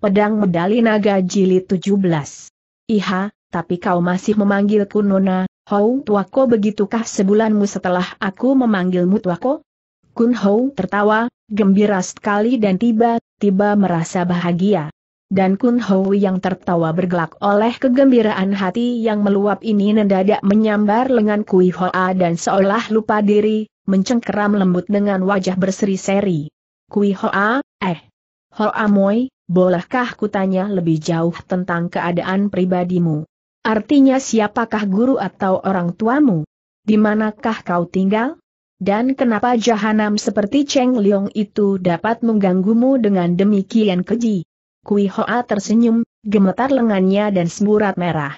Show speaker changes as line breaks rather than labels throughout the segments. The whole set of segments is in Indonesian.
Pedang Medali Naga Jilid 17. Iha, tapi kau masih memanggilku Nona, Hou Tuako begitukah sebulanmu setelah aku memanggilmu Tuako? Kun Hou tertawa, gembira sekali dan tiba-tiba merasa bahagia. Dan Kun Hou yang tertawa bergelak oleh kegembiraan hati yang meluap ini nendadak menyambar lengan Kui Hoa dan seolah lupa diri, mencengkeram lembut dengan wajah berseri-seri. Kui Hoa, eh, Hoa Moi, bolehkah kutanya lebih jauh tentang keadaan pribadimu? Artinya siapakah guru atau orang tuamu? Di manakah kau tinggal? Dan kenapa jahanam seperti Cheng Liong itu dapat mengganggumu dengan demikian keji? Kui Hoa tersenyum, gemetar lengannya dan semburat merah.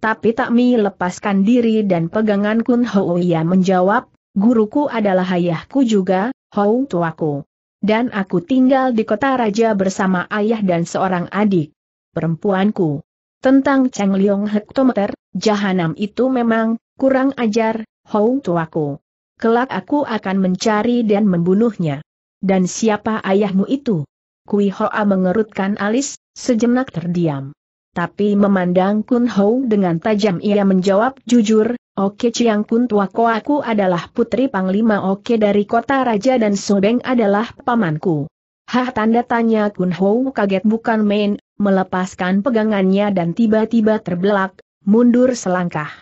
Tapi tak mi lepaskan diri dan pegangan Kun Ho ia menjawab, guruku adalah ayahku juga, Hou tuaku dan aku tinggal di kota raja bersama ayah dan seorang adik. Perempuanku. Tentang Cheng Liong hektometer, jahanam itu memang, kurang ajar, hou tuaku. Kelak aku akan mencari dan membunuhnya. Dan siapa ayahmu itu? Kui Hoa mengerutkan alis, sejenak terdiam. Tapi memandang Kun Hou dengan tajam ia menjawab jujur, Oke Chiang Kun Tuako aku adalah putri Panglima Oke dari kota Raja dan Sobeng adalah pamanku. Hah tanda tanya Kun Hou kaget bukan main, melepaskan pegangannya dan tiba-tiba terbelak, mundur selangkah.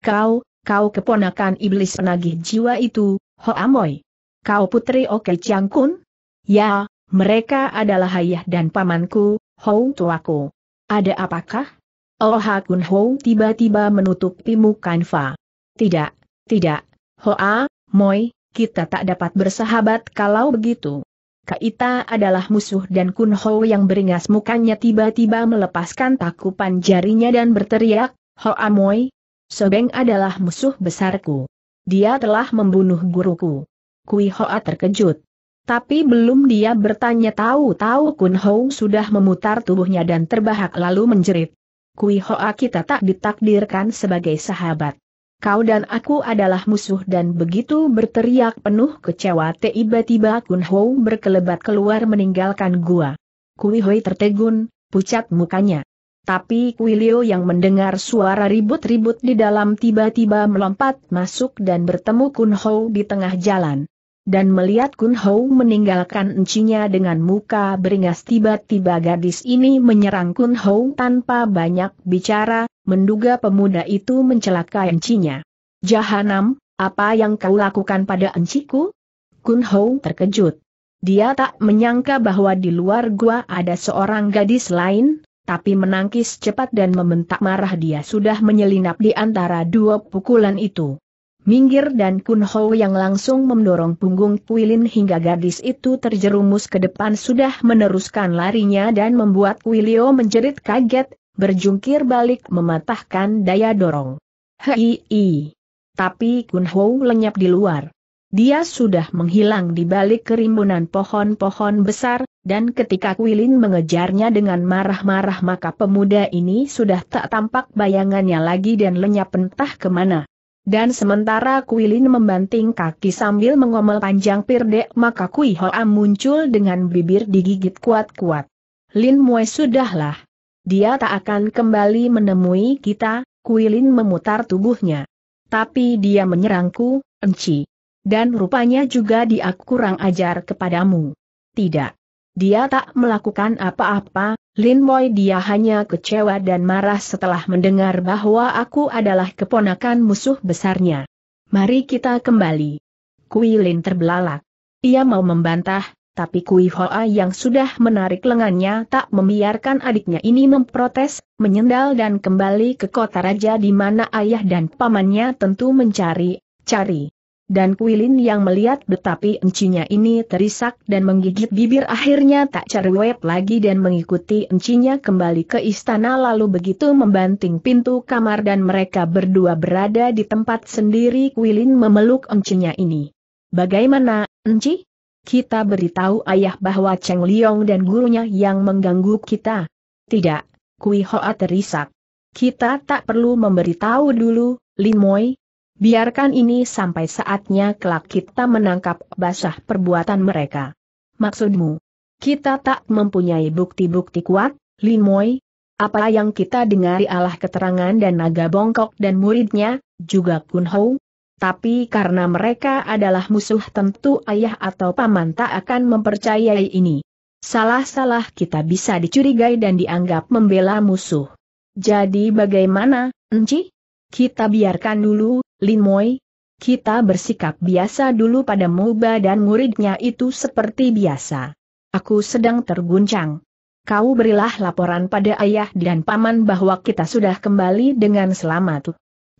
Kau, kau keponakan iblis penagih jiwa itu, Ho Amoy. Kau putri Oke Chiang Kun? Ya, mereka adalah ayah dan pamanku, Hou Tuako. Ada apakah? Oh Kun Ho tiba-tiba menutupi Mukan Fa. Tidak, tidak, Hoa, Moi, kita tak dapat bersahabat kalau begitu. Kaita adalah musuh dan Kun Ho yang beringas mukanya tiba-tiba melepaskan takupan jarinya dan berteriak, Hoa Moi, Sobeng adalah musuh besarku. Dia telah membunuh guruku. Kui Hoa terkejut. Tapi belum dia bertanya tahu-tahu Kun Hou sudah memutar tubuhnya dan terbahak lalu menjerit. Kui Hoa kita tak ditakdirkan sebagai sahabat. Kau dan aku adalah musuh dan begitu berteriak penuh kecewa tiba-tiba Kun Ho berkelebat keluar meninggalkan gua. Kui Hoi tertegun, pucat mukanya. Tapi Kui Kuilio yang mendengar suara ribut-ribut di dalam tiba-tiba melompat masuk dan bertemu Kun Ho di tengah jalan dan melihat Kun Hou meninggalkan encinya dengan muka beringas tiba-tiba gadis ini menyerang Kun Hou tanpa banyak bicara, menduga pemuda itu mencelakai encinya. Jahanam, apa yang kau lakukan pada enciku? Kun Hou terkejut. Dia tak menyangka bahwa di luar gua ada seorang gadis lain, tapi menangkis cepat dan membentak marah dia sudah menyelinap di antara dua pukulan itu. Minggir dan Ho yang langsung mendorong punggung Kuilin hingga gadis itu terjerumus ke depan sudah meneruskan larinya dan membuat Kuilio menjerit kaget, berjungkir balik mematahkan daya dorong. Hei, -i. tapi Ho lenyap di luar. Dia sudah menghilang di balik kerimbunan pohon-pohon besar, dan ketika Kuilin mengejarnya dengan marah-marah maka pemuda ini sudah tak tampak bayangannya lagi dan lenyap entah kemana. Dan sementara Kuilin membanting kaki sambil mengomel panjang pirdek maka Kui Hoa muncul dengan bibir digigit kuat-kuat. Lin Mue sudahlah. Dia tak akan kembali menemui kita, Kuilin memutar tubuhnya. Tapi dia menyerangku, Enci. Dan rupanya juga dia kurang ajar kepadamu. Tidak. Dia tak melakukan apa-apa, Lin Moi dia hanya kecewa dan marah setelah mendengar bahwa aku adalah keponakan musuh besarnya. Mari kita kembali. Kui Lin terbelalak. Ia mau membantah, tapi Kui Hoa yang sudah menarik lengannya tak membiarkan adiknya ini memprotes, menyendal dan kembali ke kota raja di mana ayah dan pamannya tentu mencari, cari dan Kuilin yang melihat betapa encinya ini terisak dan menggigit bibir akhirnya tak cerewet lagi dan mengikuti encinya kembali ke istana lalu begitu membanting pintu kamar dan mereka berdua berada di tempat sendiri Kuilin memeluk encinya ini. Bagaimana, enci? Kita beritahu ayah bahwa Cheng Liong dan gurunya yang mengganggu kita. Tidak, Kui Hoa terisak. Kita tak perlu memberitahu dulu, Lin Moi, Biarkan ini sampai saatnya kelak kita menangkap basah perbuatan mereka. Maksudmu? Kita tak mempunyai bukti-bukti kuat, Limoy? Apa yang kita dengar ialah keterangan dan naga bongkok dan muridnya, juga hou Tapi karena mereka adalah musuh tentu ayah atau paman tak akan mempercayai ini. Salah-salah kita bisa dicurigai dan dianggap membela musuh. Jadi bagaimana, Enci? Kita biarkan dulu, Lin Moi, kita bersikap biasa dulu pada Muba dan muridnya itu seperti biasa. Aku sedang terguncang. Kau berilah laporan pada ayah dan paman bahwa kita sudah kembali dengan selamat.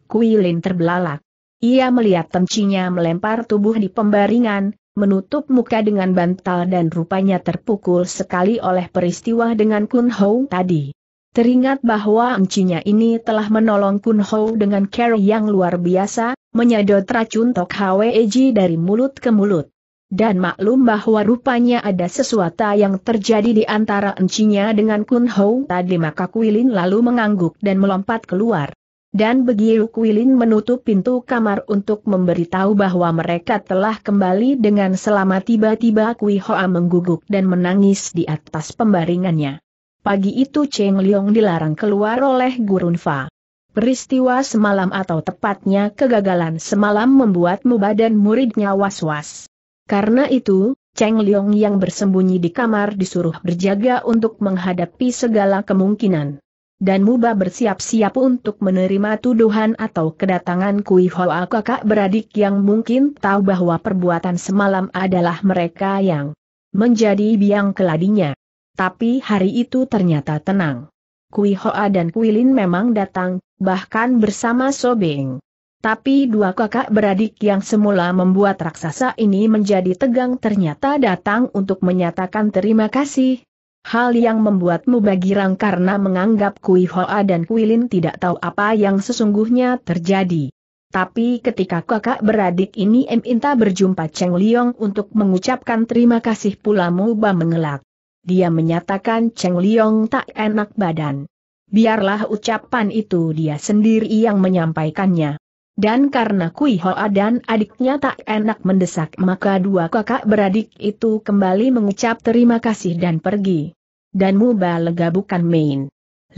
Kuilin terbelalak. Ia melihat tencinya melempar tubuh di pembaringan, menutup muka dengan bantal dan rupanya terpukul sekali oleh peristiwa dengan Kun Hou tadi. Teringat bahwa encinya ini telah menolong Kun Ho dengan care yang luar biasa, menyedot racun Tok Hweji dari mulut ke mulut. Dan maklum bahwa rupanya ada sesuatu yang terjadi di antara encinya dengan Kun Ho tadi maka Kuilin lalu mengangguk dan melompat keluar. Dan begitu Kuilin menutup pintu kamar untuk memberitahu bahwa mereka telah kembali dengan selamat tiba-tiba Kui Hoa mengguguk dan menangis di atas pembaringannya. Pagi itu Cheng Liong dilarang keluar oleh Gurun Fa. Peristiwa semalam atau tepatnya kegagalan semalam membuat badan muridnya was-was. Karena itu, Cheng Liong yang bersembunyi di kamar disuruh berjaga untuk menghadapi segala kemungkinan. Dan Muba bersiap-siap untuk menerima tuduhan atau kedatangan Kui Hoa kakak beradik yang mungkin tahu bahwa perbuatan semalam adalah mereka yang menjadi biang keladinya tapi hari itu ternyata tenang. Kui Hoa dan Kui Lin memang datang, bahkan bersama Sobeng. Tapi dua kakak beradik yang semula membuat raksasa ini menjadi tegang ternyata datang untuk menyatakan terima kasih. Hal yang membuatmu bagirang karena menganggap Kui Hoa dan Kui Lin tidak tahu apa yang sesungguhnya terjadi. Tapi ketika kakak beradik ini Minta berjumpa Cheng Liong untuk mengucapkan terima kasih pula Muba mengelak dia menyatakan Cheng Liong tak enak badan. Biarlah ucapan itu dia sendiri yang menyampaikannya. Dan karena Kui Hoa dan adiknya tak enak mendesak maka dua kakak beradik itu kembali mengucap terima kasih dan pergi. Dan Muba lega bukan main.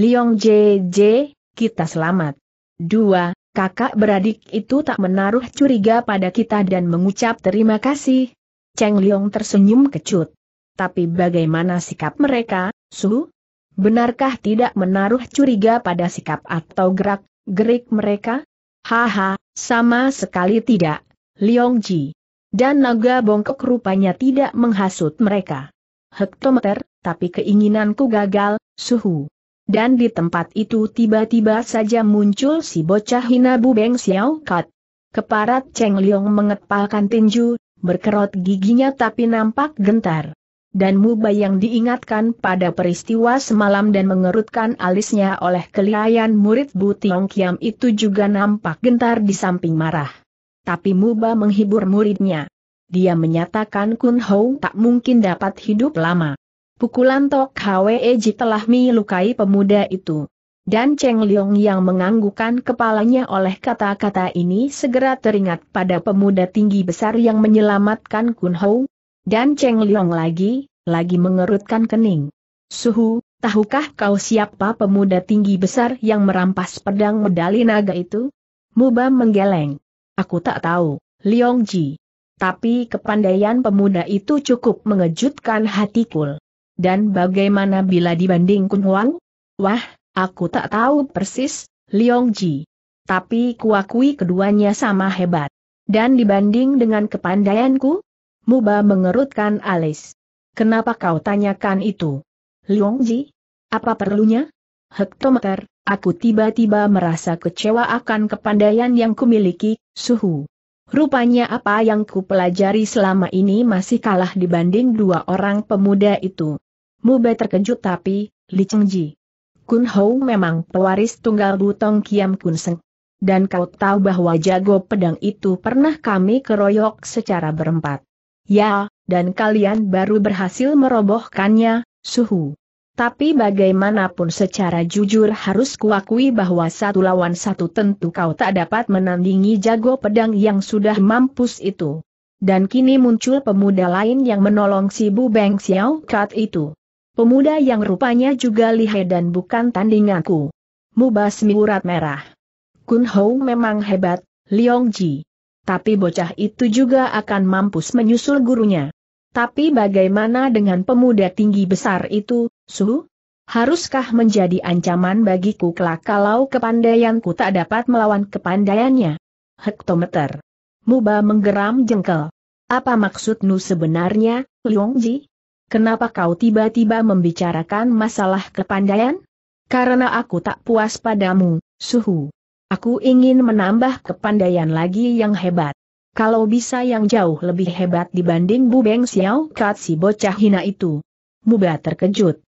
Liong JJ, kita selamat. Dua, kakak beradik itu tak menaruh curiga pada kita dan mengucap terima kasih. Cheng Liong tersenyum kecut tapi bagaimana sikap mereka, Su? Benarkah tidak menaruh curiga pada sikap atau gerak-gerik mereka? Haha, sama sekali tidak, Liong Ji. Dan naga bongkok rupanya tidak menghasut mereka. Hektometer, tapi keinginanku gagal, suhu. Dan di tempat itu tiba-tiba saja muncul si bocah hina Bubeng Xiao Kat. Keparat Cheng Liong mengepalkan tinju, berkerot giginya tapi nampak gentar dan Muba yang diingatkan pada peristiwa semalam dan mengerutkan alisnya oleh kelihayan murid Bu Tiong Kiam itu juga nampak gentar di samping marah. Tapi Muba menghibur muridnya. Dia menyatakan Kun Hou tak mungkin dapat hidup lama. Pukulan Tok Hwe Eji telah melukai pemuda itu. Dan Cheng Liong yang menganggukan kepalanya oleh kata-kata ini segera teringat pada pemuda tinggi besar yang menyelamatkan Kun Hou, dan Cheng Liong lagi, lagi mengerutkan kening. Suhu, tahukah kau siapa pemuda tinggi besar yang merampas pedang medali naga itu? Muba menggeleng. Aku tak tahu, Liong Ji. Tapi kepandaian pemuda itu cukup mengejutkan hatiku. Dan bagaimana bila dibanding Kun Huang? Wah, aku tak tahu persis, Liong Ji. Tapi kuakui keduanya sama hebat. Dan dibanding dengan kepandaianku, Muba mengerutkan alis. Kenapa kau tanyakan itu? Liongji? Apa perlunya? Hektometer, aku tiba-tiba merasa kecewa akan kepandaian yang kumiliki, suhu. Rupanya apa yang kupelajari selama ini masih kalah dibanding dua orang pemuda itu. Muba terkejut tapi, Li Chengji. Kun Hou memang pewaris tunggal Butong Kiam Kun Seng. Dan kau tahu bahwa jago pedang itu pernah kami keroyok secara berempat. Ya, dan kalian baru berhasil merobohkannya, suhu. Tapi bagaimanapun secara jujur harus kuakui bahwa satu lawan satu tentu kau tak dapat menandingi jago pedang yang sudah mampus itu. Dan kini muncul pemuda lain yang menolong si Bu Beng Xiao Kat itu. Pemuda yang rupanya juga lihai dan bukan tandinganku. Mubasmi urat merah. Kun Hou memang hebat, Liong Ji. Tapi bocah itu juga akan mampus menyusul gurunya. Tapi bagaimana dengan pemuda tinggi besar itu, Suhu? Haruskah menjadi ancaman bagiku kelak kalau kepandaianku tak dapat melawan kepandaiannya? Hektometer. Muba menggeram jengkel. Apa maksudmu sebenarnya, Liongji? Kenapa kau tiba-tiba membicarakan masalah kepandaian? Karena aku tak puas padamu, Suhu. Aku ingin menambah kepandaian lagi yang hebat. Kalau bisa yang jauh lebih hebat dibanding Bu Beng Xiao Kat si bocah hina itu. Muba terkejut.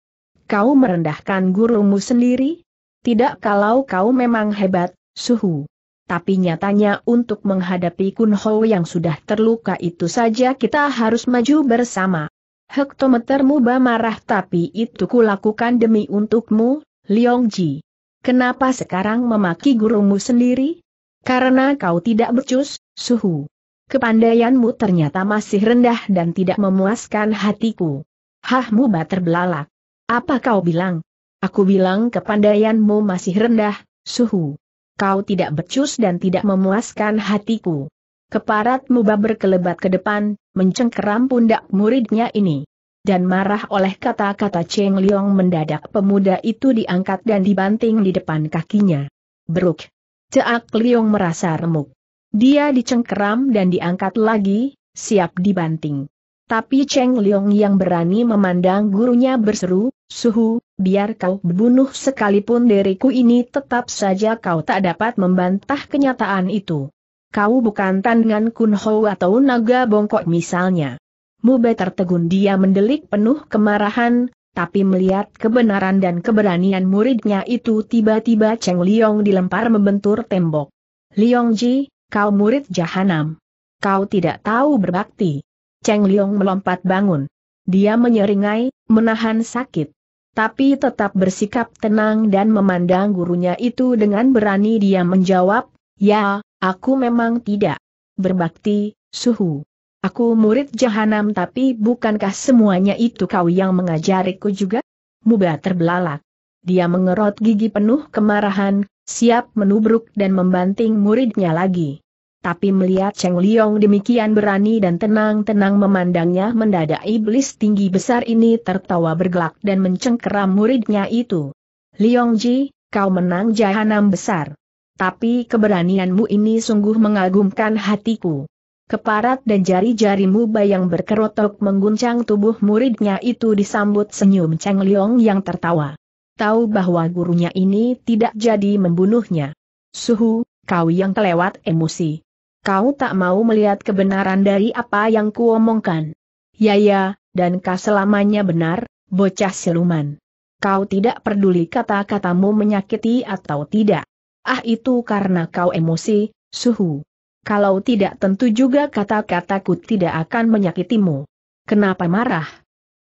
Kau merendahkan gurumu sendiri? Tidak kalau kau memang hebat, suhu. Tapi nyatanya untuk menghadapi Kun Kunho yang sudah terluka itu saja kita harus maju bersama. Hektometer Muba marah tapi itu kulakukan demi untukmu, Liong Ji. Kenapa sekarang memaki gurumu sendiri? Karena kau tidak becus, suhu. Kepandaianmu ternyata masih rendah dan tidak memuaskan hatiku. Hah muba terbelalak. Apa kau bilang? Aku bilang kepandaianmu masih rendah, suhu. Kau tidak becus dan tidak memuaskan hatiku. Keparat muba berkelebat ke depan, mencengkeram pundak muridnya ini dan marah oleh kata-kata Cheng Liong mendadak pemuda itu diangkat dan dibanting di depan kakinya. Beruk! Ceak Liong merasa remuk. Dia dicengkeram dan diangkat lagi, siap dibanting. Tapi Cheng Liong yang berani memandang gurunya berseru, Suhu, biar kau bunuh sekalipun diriku ini tetap saja kau tak dapat membantah kenyataan itu. Kau bukan tandingan Ho atau naga bongkok misalnya. Mube tertegun dia mendelik penuh kemarahan, tapi melihat kebenaran dan keberanian muridnya itu tiba-tiba Cheng Liong dilempar membentur tembok. Liong Ji, kau murid jahanam. Kau tidak tahu berbakti. Cheng Liong melompat bangun. Dia menyeringai, menahan sakit. Tapi tetap bersikap tenang dan memandang gurunya itu dengan berani dia menjawab, Ya, aku memang tidak berbakti, suhu. Aku murid jahanam tapi bukankah semuanya itu kau yang mengajariku juga? Muba terbelalak. Dia mengerot gigi penuh kemarahan, siap menubruk dan membanting muridnya lagi. Tapi melihat Cheng Liong demikian berani dan tenang-tenang memandangnya mendadak iblis tinggi besar ini tertawa bergelak dan mencengkeram muridnya itu. Liong Ji, kau menang jahanam besar. Tapi keberanianmu ini sungguh mengagumkan hatiku. Keparat dan jari-jarimu bayang berkerotok mengguncang tubuh muridnya itu disambut senyum Cheng Liong yang tertawa. Tahu bahwa gurunya ini tidak jadi membunuhnya. Suhu, kau yang kelewat emosi. Kau tak mau melihat kebenaran dari apa yang kuomongkan. Ya ya, dan kau selamanya benar, bocah siluman. Kau tidak peduli kata-katamu menyakiti atau tidak. Ah itu karena kau emosi, Suhu. Kalau tidak tentu juga kata-kataku tidak akan menyakitimu. Kenapa marah?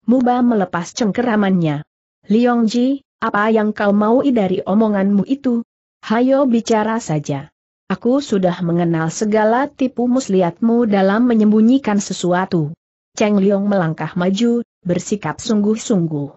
Muba melepas cengkeramannya. Liong Ji, apa yang kau maui dari omonganmu itu? Hayo bicara saja. Aku sudah mengenal segala tipu muslihatmu dalam menyembunyikan sesuatu. Cheng Liong melangkah maju, bersikap sungguh-sungguh.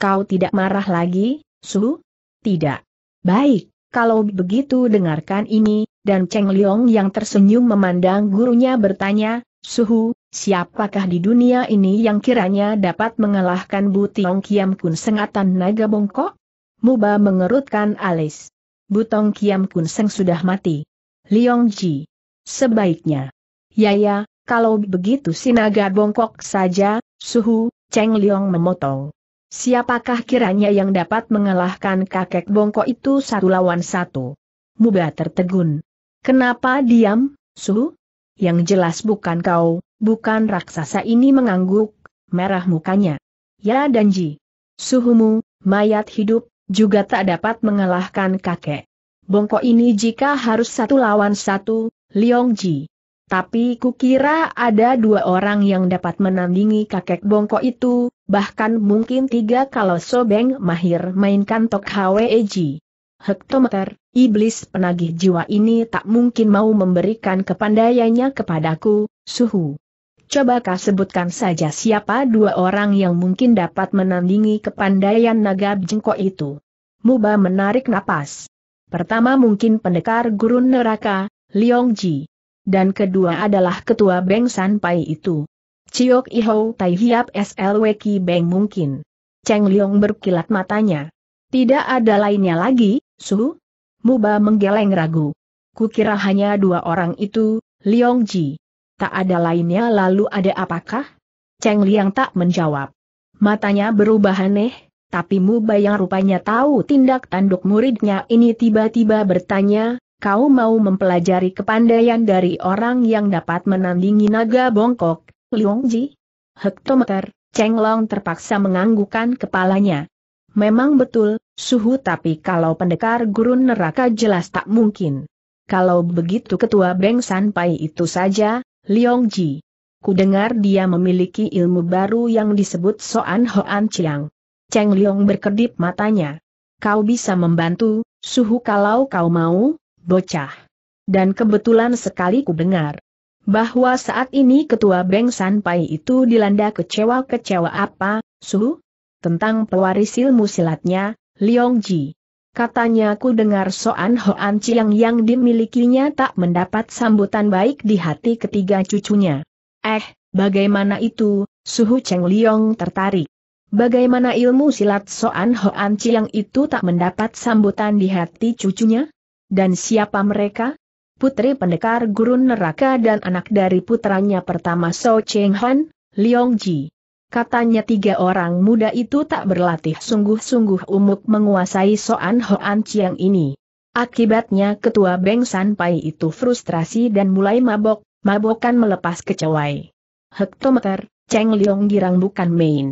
Kau tidak marah lagi, Su? Tidak. Baik, kalau begitu dengarkan ini, dan Cheng Liong yang tersenyum memandang gurunya bertanya, Suhu, siapakah di dunia ini yang kiranya dapat mengalahkan Bu Tiong Kiam Kun sengatan naga bongkok? Muba mengerutkan alis. Bu Tiong Kiam Kun Seng sudah mati. Liong Ji. Sebaiknya. Ya ya, kalau begitu si naga bongkok saja, Suhu, Cheng Liong memotong. Siapakah kiranya yang dapat mengalahkan kakek bongkok itu satu lawan satu? Muba tertegun. Kenapa diam, Su? Yang jelas bukan kau, bukan raksasa ini mengangguk, merah mukanya. Ya Danji. Suhumu, mayat hidup, juga tak dapat mengalahkan kakek. Bongkok ini jika harus satu lawan satu, Liong Ji. Tapi kukira ada dua orang yang dapat menandingi kakek bongkok itu, bahkan mungkin tiga kalau Sobeng mahir mainkan Tok Hweji hektometer, iblis penagih jiwa ini tak mungkin mau memberikan kepandaiannya kepadaku, suhu. Coba kau sebutkan saja siapa dua orang yang mungkin dapat menandingi kepandaian naga jengkok itu. Muba menarik napas. Pertama mungkin pendekar gurun neraka, Liong Ji. Dan kedua adalah ketua Beng San Pai itu. Ciok Iho Tai Hiap SLW Ki Beng mungkin. Cheng Liong berkilat matanya. Tidak ada lainnya lagi, Su? Muba menggeleng ragu. Kukira hanya dua orang itu, Liong Ji. Tak ada lainnya lalu ada apakah? Cheng Liang tak menjawab. Matanya berubah aneh, tapi Muba yang rupanya tahu tindak tanduk muridnya ini tiba-tiba bertanya, kau mau mempelajari kepandaian dari orang yang dapat menandingi naga bongkok, Liong Ji? Hektometer, Cheng Long terpaksa menganggukan kepalanya. Memang betul, suhu tapi kalau pendekar gurun neraka jelas tak mungkin. Kalau begitu ketua Beng Sanpai itu saja, Liong Ji. Ku dengar dia memiliki ilmu baru yang disebut Soan Hoan Chiang. Cheng Liong berkedip matanya. Kau bisa membantu, suhu kalau kau mau, bocah. Dan kebetulan sekali ku dengar bahwa saat ini ketua Beng Sanpai itu dilanda kecewa-kecewa apa, suhu? tentang pewaris ilmu silatnya, Liong Ji. Katanya ku dengar Soan Hoan Chiang yang dimilikinya tak mendapat sambutan baik di hati ketiga cucunya. Eh, bagaimana itu, Suhu Cheng Liong tertarik. Bagaimana ilmu silat Soan Hoan Chiang itu tak mendapat sambutan di hati cucunya? Dan siapa mereka? Putri pendekar gurun neraka dan anak dari putranya pertama So Cheng Han, Liong Ji. Katanya tiga orang muda itu tak berlatih sungguh-sungguh umuk menguasai Soan Hoan Chiang ini. Akibatnya ketua Beng San Pai itu frustrasi dan mulai mabok, mabokan melepas kecewai. Hektometer, Cheng Liong girang bukan main.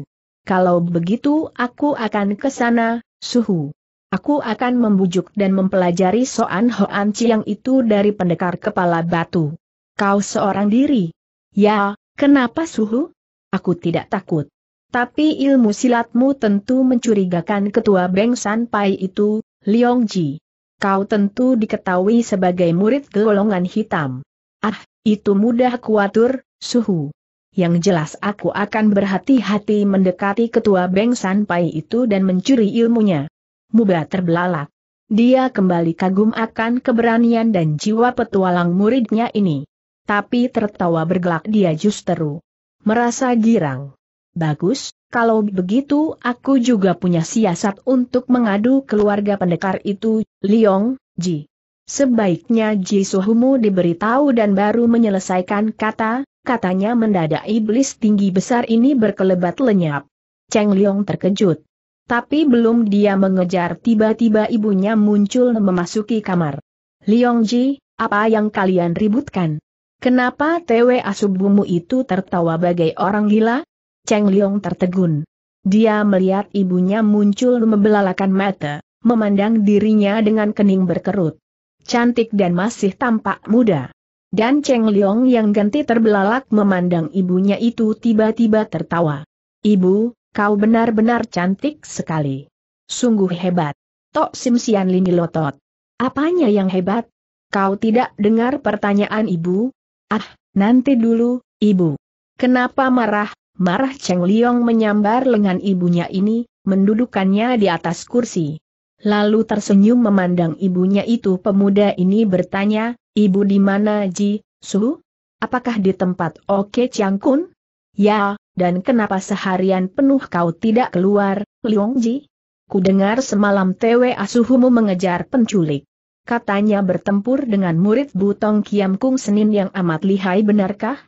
Kalau begitu aku akan ke sana, suhu. Aku akan membujuk dan mempelajari Soan Hoan Chiang itu dari pendekar kepala batu. Kau seorang diri? Ya, kenapa suhu? Aku tidak takut. Tapi ilmu silatmu tentu mencurigakan ketua Beng San Pai itu, Liong Ji. Kau tentu diketahui sebagai murid golongan hitam. Ah, itu mudah kuatur, suhu. Yang jelas aku akan berhati-hati mendekati ketua Beng San Pai itu dan mencuri ilmunya. Muba terbelalak. Dia kembali kagum akan keberanian dan jiwa petualang muridnya ini. Tapi tertawa bergelak dia justru merasa girang. Bagus, kalau begitu aku juga punya siasat untuk mengadu keluarga pendekar itu, Liong, Ji. Sebaiknya Ji Suhumu diberitahu dan baru menyelesaikan kata, katanya mendadak iblis tinggi besar ini berkelebat lenyap. Cheng Liong terkejut. Tapi belum dia mengejar tiba-tiba ibunya muncul memasuki kamar. Liong Ji, apa yang kalian ributkan? Kenapa Tw Asubumu itu tertawa bagai orang gila? Cheng Liong tertegun. Dia melihat ibunya muncul membelalakan mata, memandang dirinya dengan kening berkerut. Cantik dan masih tampak muda. Dan Cheng Liong yang ganti terbelalak memandang ibunya itu tiba-tiba tertawa. Ibu, kau benar-benar cantik sekali. Sungguh hebat. Tok Sim Sian Lini Lotot. Apanya yang hebat? Kau tidak dengar pertanyaan ibu? Ah, nanti dulu, ibu. Kenapa marah? Marah Cheng Liong menyambar lengan ibunya ini, mendudukannya di atas kursi. Lalu tersenyum memandang ibunya itu pemuda ini bertanya, Ibu di mana Ji, Su? Apakah di tempat Oke Kun? Ya, dan kenapa seharian penuh kau tidak keluar, Liong Ji? Ku dengar semalam Tewe Asuhumu mengejar penculik katanya bertempur dengan murid Butong Kiam Kung Senin yang amat lihai benarkah?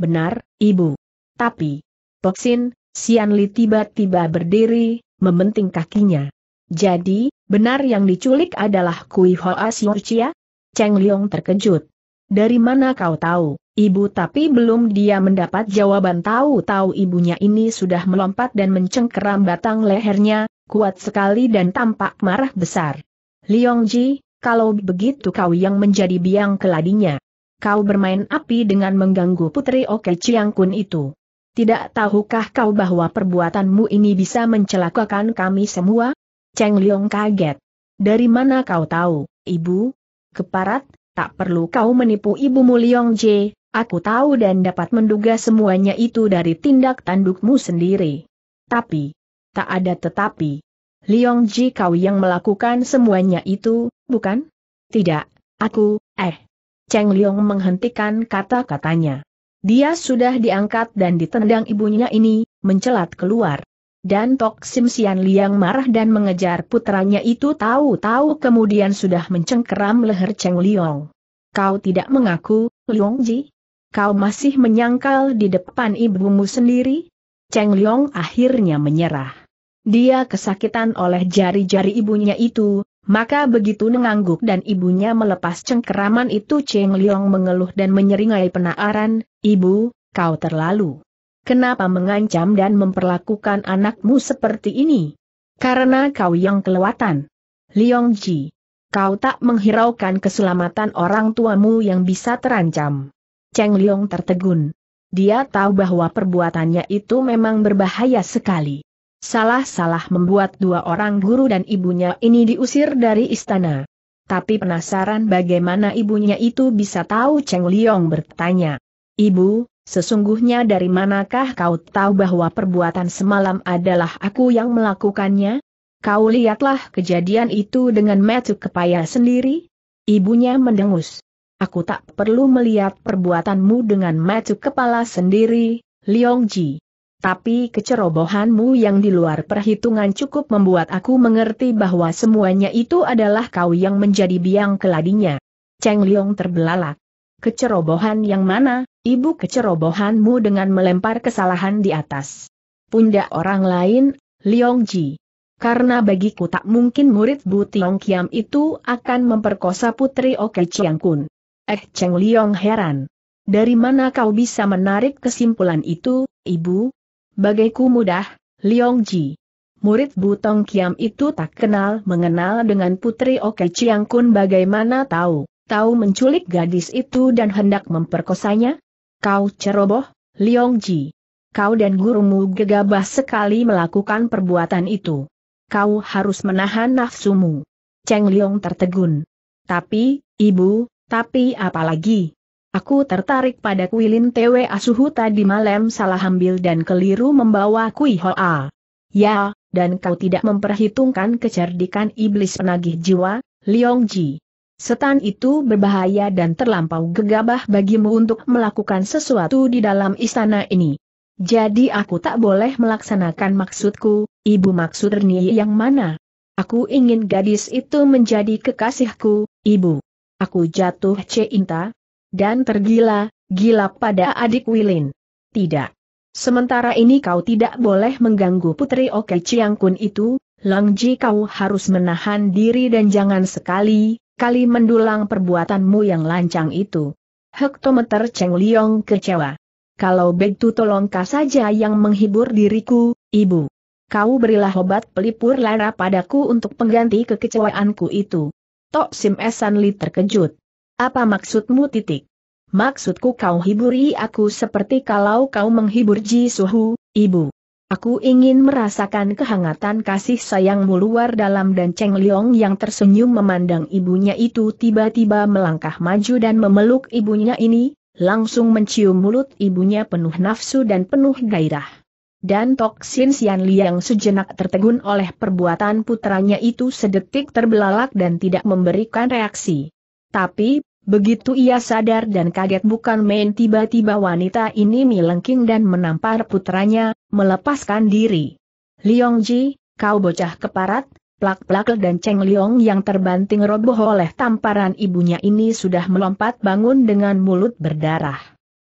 Benar, Ibu. Tapi, Toksin, Sian Li tiba-tiba berdiri, membenting kakinya. Jadi, benar yang diculik adalah Kui Hoa Chia? Cheng Liong terkejut. Dari mana kau tahu, ibu tapi belum dia mendapat jawaban tahu-tahu ibunya ini sudah melompat dan mencengkeram batang lehernya, kuat sekali dan tampak marah besar. Liong Ji, kalau begitu kau yang menjadi biang keladinya. Kau bermain api dengan mengganggu putri Oke Ciangkun itu. Tidak tahukah kau bahwa perbuatanmu ini bisa mencelakakan kami semua? Cheng Liong kaget. Dari mana kau tahu, ibu? Keparat, tak perlu kau menipu ibumu Liong J, aku tahu dan dapat menduga semuanya itu dari tindak tandukmu sendiri. Tapi, tak ada tetapi. Liong Ji kau yang melakukan semuanya itu, bukan? Tidak, aku, eh. Cheng Liong menghentikan kata-katanya. Dia sudah diangkat dan ditendang ibunya ini, mencelat keluar. Dan Tok Sim Sian Liang marah dan mengejar putranya itu tahu-tahu kemudian sudah mencengkeram leher Cheng Liong. Kau tidak mengaku, Liong Ji? Kau masih menyangkal di depan ibumu sendiri? Cheng Liong akhirnya menyerah. Dia kesakitan oleh jari-jari ibunya itu, maka begitu mengangguk dan ibunya melepas cengkeraman itu Cheng Liong mengeluh dan menyeringai penaaran, Ibu, kau terlalu. Kenapa mengancam dan memperlakukan anakmu seperti ini? Karena kau yang kelewatan. Liong Ji, kau tak menghiraukan keselamatan orang tuamu yang bisa terancam. Cheng Liong tertegun. Dia tahu bahwa perbuatannya itu memang berbahaya sekali salah-salah membuat dua orang guru dan ibunya ini diusir dari istana. Tapi penasaran bagaimana ibunya itu bisa tahu Cheng Liong bertanya. Ibu, sesungguhnya dari manakah kau tahu bahwa perbuatan semalam adalah aku yang melakukannya? Kau lihatlah kejadian itu dengan metu kepaya sendiri. Ibunya mendengus. Aku tak perlu melihat perbuatanmu dengan metu kepala sendiri, Liong Ji tapi kecerobohanmu yang di luar perhitungan cukup membuat aku mengerti bahwa semuanya itu adalah kau yang menjadi biang keladinya. Cheng Liong terbelalak. Kecerobohan yang mana, ibu kecerobohanmu dengan melempar kesalahan di atas pundak orang lain, Liong Ji. Karena bagiku tak mungkin murid Bu Tiong Kiam itu akan memperkosa putri Oke Chiang Kun. Eh Cheng Liong heran. Dari mana kau bisa menarik kesimpulan itu, ibu? Bagaiku mudah, Liong Ji. Murid Butong Kiam itu tak kenal mengenal dengan putri Oke Chiang Kun bagaimana tahu, tahu menculik gadis itu dan hendak memperkosanya? Kau ceroboh, Liong Ji. Kau dan gurumu gegabah sekali melakukan perbuatan itu. Kau harus menahan nafsumu. Cheng Liong tertegun. Tapi, ibu, tapi apalagi? Aku tertarik pada kuilin Tewe Asuhu tadi malam salah ambil dan keliru membawa kui Hoa. Ya, dan kau tidak memperhitungkan kecerdikan iblis penagih jiwa, Liong Ji. Setan itu berbahaya dan terlampau gegabah bagimu untuk melakukan sesuatu di dalam istana ini. Jadi aku tak boleh melaksanakan maksudku, ibu maksud Rni yang mana? Aku ingin gadis itu menjadi kekasihku, ibu. Aku jatuh cinta, dan tergila-gila pada adik Wilin. Tidak. Sementara ini kau tidak boleh mengganggu putri Oke Chiang Kun itu, Langji, kau harus menahan diri dan jangan sekali, kali mendulang perbuatanmu yang lancang itu. Hektometer Cheng Liong kecewa. Kalau Begitu tolongkah saja yang menghibur diriku, ibu. Kau berilah obat pelipur lara padaku untuk pengganti kekecewaanku itu. Tok Sim Esan Li terkejut. Apa maksudmu titik? Maksudku kau hiburi aku seperti kalau kau menghibur Ji Suhu, ibu. Aku ingin merasakan kehangatan kasih sayangmu luar dalam dan Cheng Liong yang tersenyum memandang ibunya itu tiba-tiba melangkah maju dan memeluk ibunya ini, langsung mencium mulut ibunya penuh nafsu dan penuh gairah. Dan Tok Sin Sian Liang sejenak tertegun oleh perbuatan putranya itu sedetik terbelalak dan tidak memberikan reaksi. Tapi, begitu ia sadar dan kaget bukan main tiba-tiba wanita ini melengking dan menampar putranya, melepaskan diri. Liong Ji, kau bocah keparat, Plak-plak dan Cheng Liong yang terbanting roboh oleh tamparan ibunya ini sudah melompat bangun dengan mulut berdarah.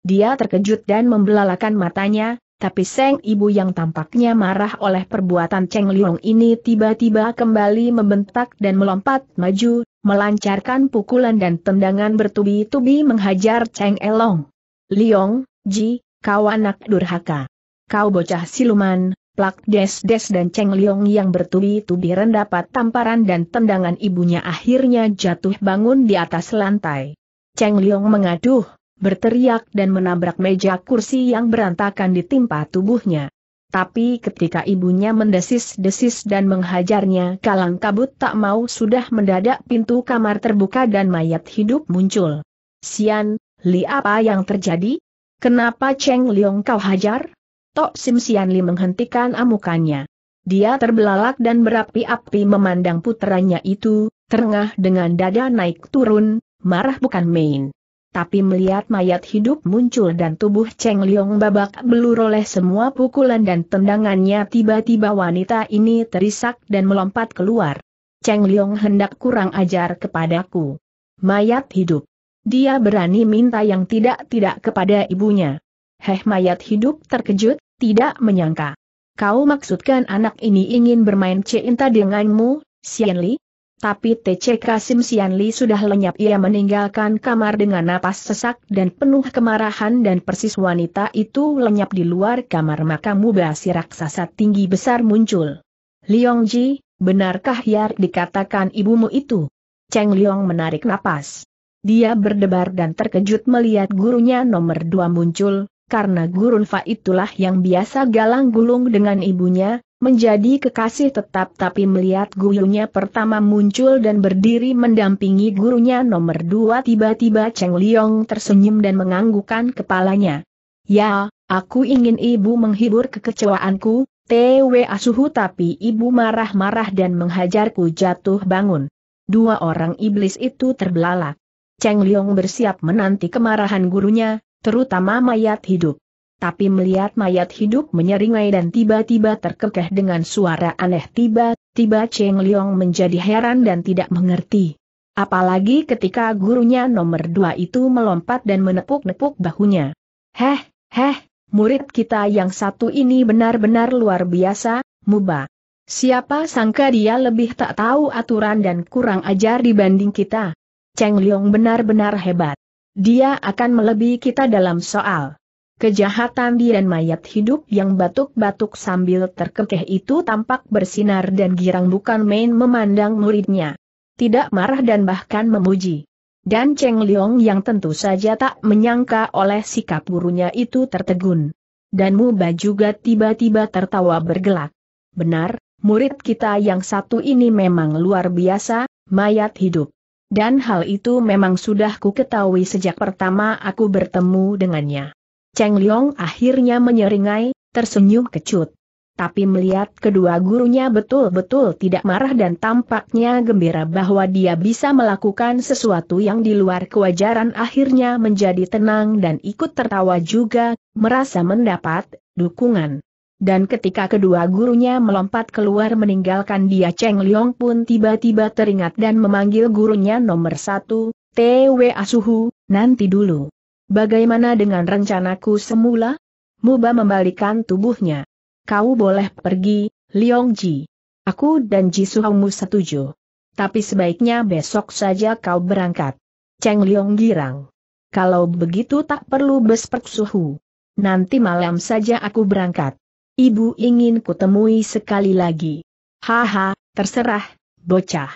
Dia terkejut dan membelalakan matanya, tapi Seng ibu yang tampaknya marah oleh perbuatan Cheng Liong ini tiba-tiba kembali membentak dan melompat maju, melancarkan pukulan dan tendangan bertubi-tubi menghajar Cheng Elong. Liong, Ji, kau anak durhaka. Kau bocah siluman, plak des-des dan Cheng Liong yang bertubi-tubi rendapat tamparan dan tendangan ibunya akhirnya jatuh bangun di atas lantai. Cheng Liong mengaduh, berteriak dan menabrak meja kursi yang berantakan ditimpa tubuhnya. Tapi ketika ibunya mendesis-desis dan menghajarnya kalang kabut tak mau sudah mendadak pintu kamar terbuka dan mayat hidup muncul. Sian, Li apa yang terjadi? Kenapa Cheng Liong kau hajar? Tok Sim Sian Li menghentikan amukannya. Dia terbelalak dan berapi-api memandang putranya itu, terengah dengan dada naik turun, marah bukan main tapi melihat mayat hidup muncul dan tubuh Cheng Liong babak belur oleh semua pukulan dan tendangannya tiba-tiba wanita ini terisak dan melompat keluar. Cheng Liong hendak kurang ajar kepadaku. Mayat hidup. Dia berani minta yang tidak-tidak kepada ibunya. Heh mayat hidup terkejut, tidak menyangka. Kau maksudkan anak ini ingin bermain cinta denganmu, Xian Li? Tapi TC Sim Sianli sudah lenyap ia meninggalkan kamar dengan napas sesak dan penuh kemarahan dan persis wanita itu lenyap di luar kamar maka mubah si raksasa tinggi besar muncul. Liong Ji, benarkah Yar dikatakan ibumu itu? Cheng Liong menarik napas. Dia berdebar dan terkejut melihat gurunya nomor dua muncul, karena gurun Fa itulah yang biasa galang gulung dengan ibunya, menjadi kekasih tetap tapi melihat gurunya pertama muncul dan berdiri mendampingi gurunya nomor dua tiba-tiba Cheng Liong tersenyum dan menganggukkan kepalanya. Ya, aku ingin ibu menghibur kekecewaanku, TW Asuhu tapi ibu marah-marah dan menghajarku jatuh bangun. Dua orang iblis itu terbelalak. Cheng Liong bersiap menanti kemarahan gurunya, terutama mayat hidup tapi melihat mayat hidup menyeringai dan tiba-tiba terkekeh dengan suara aneh tiba-tiba Cheng Liong menjadi heran dan tidak mengerti. Apalagi ketika gurunya nomor dua itu melompat dan menepuk-nepuk bahunya. Heh, heh, murid kita yang satu ini benar-benar luar biasa, Muba. Siapa sangka dia lebih tak tahu aturan dan kurang ajar dibanding kita. Cheng Liong benar-benar hebat. Dia akan melebihi kita dalam soal Kejahatan dan mayat hidup yang batuk-batuk sambil terkekeh itu tampak bersinar dan girang bukan main memandang muridnya. Tidak marah dan bahkan memuji. Dan Cheng Liong yang tentu saja tak menyangka oleh sikap gurunya itu tertegun. Dan Muba juga tiba-tiba tertawa bergelak. Benar, murid kita yang satu ini memang luar biasa, mayat hidup. Dan hal itu memang sudah ku ketahui sejak pertama aku bertemu dengannya. Cheng Liong akhirnya menyeringai, tersenyum kecut. Tapi melihat kedua gurunya betul-betul tidak marah dan tampaknya gembira bahwa dia bisa melakukan sesuatu yang di luar kewajaran akhirnya menjadi tenang dan ikut tertawa juga, merasa mendapat dukungan. Dan ketika kedua gurunya melompat keluar meninggalkan dia Cheng Liong pun tiba-tiba teringat dan memanggil gurunya nomor satu, T.W. Asuhu, nanti dulu. Bagaimana dengan rencanaku semula? Muba membalikan tubuhnya. Kau boleh pergi, Liong Ji. Aku dan Ji Suhongmu setuju. Tapi sebaiknya besok saja kau berangkat. Cheng Liong girang. Kalau begitu tak perlu bespek suhu. Nanti malam saja aku berangkat. Ibu ingin kutemui sekali lagi. Haha, terserah, bocah.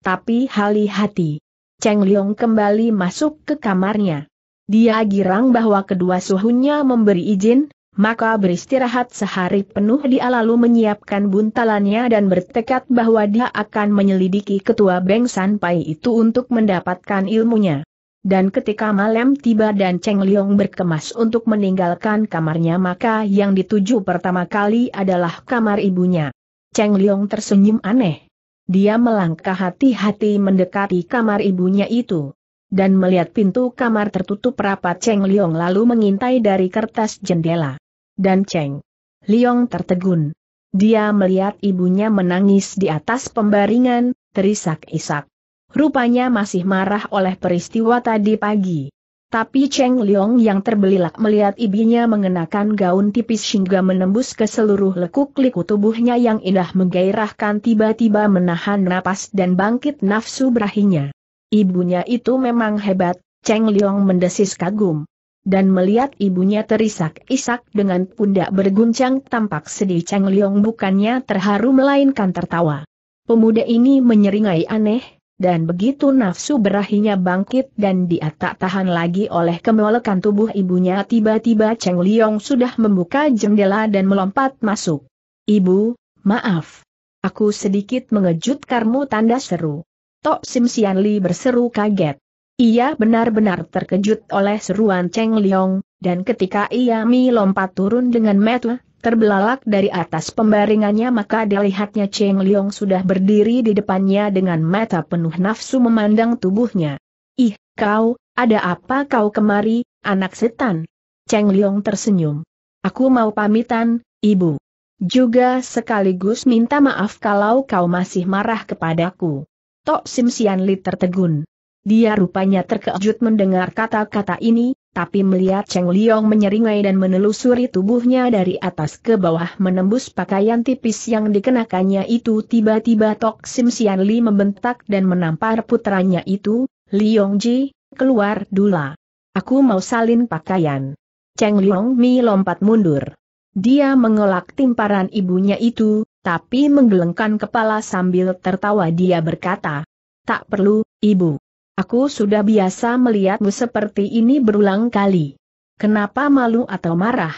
Tapi hali hati. Cheng Liong kembali masuk ke kamarnya. Dia girang bahwa kedua suhunya memberi izin, maka beristirahat sehari penuh dia lalu menyiapkan buntalannya dan bertekad bahwa dia akan menyelidiki ketua Beng Sanpai itu untuk mendapatkan ilmunya. Dan ketika malam tiba dan Cheng Liong berkemas untuk meninggalkan kamarnya maka yang dituju pertama kali adalah kamar ibunya. Cheng Liong tersenyum aneh. Dia melangkah hati-hati mendekati kamar ibunya itu dan melihat pintu kamar tertutup rapat Cheng Liong lalu mengintai dari kertas jendela. Dan Cheng Liong tertegun. Dia melihat ibunya menangis di atas pembaringan, terisak-isak. Rupanya masih marah oleh peristiwa tadi pagi. Tapi Cheng Liong yang terbelilak melihat ibunya mengenakan gaun tipis hingga menembus ke seluruh lekuk-liku tubuhnya yang indah menggairahkan tiba-tiba menahan napas dan bangkit nafsu berahinya. Ibunya itu memang hebat, Cheng Liong mendesis kagum. Dan melihat ibunya terisak-isak dengan pundak berguncang tampak sedih Cheng Liong bukannya terharu melainkan tertawa. Pemuda ini menyeringai aneh, dan begitu nafsu berahinya bangkit dan dia tak tahan lagi oleh kemolekan tubuh ibunya tiba-tiba Cheng Liong sudah membuka jendela dan melompat masuk. Ibu, maaf. Aku sedikit mengejut tanda seru. Tok Sim Sian Li berseru kaget. Ia benar-benar terkejut oleh seruan Cheng Liong, dan ketika ia mi lompat turun dengan metu, terbelalak dari atas pembaringannya maka dilihatnya Cheng Liong sudah berdiri di depannya dengan mata penuh nafsu memandang tubuhnya. Ih, kau, ada apa kau kemari, anak setan? Cheng Liong tersenyum. Aku mau pamitan, ibu. Juga sekaligus minta maaf kalau kau masih marah kepadaku. Tok Sim Sian Li tertegun. Dia rupanya terkejut mendengar kata-kata ini, tapi melihat Cheng Liong menyeringai dan menelusuri tubuhnya dari atas ke bawah menembus pakaian tipis yang dikenakannya itu tiba-tiba Tok Sim Sian Li membentak dan menampar putranya itu, Liong Ji, keluar dula. Aku mau salin pakaian. Cheng Liong Mi lompat mundur. Dia mengelak timparan ibunya itu, tapi menggelengkan kepala sambil tertawa dia berkata, Tak perlu, Ibu. Aku sudah biasa melihatmu seperti ini berulang kali. Kenapa malu atau marah?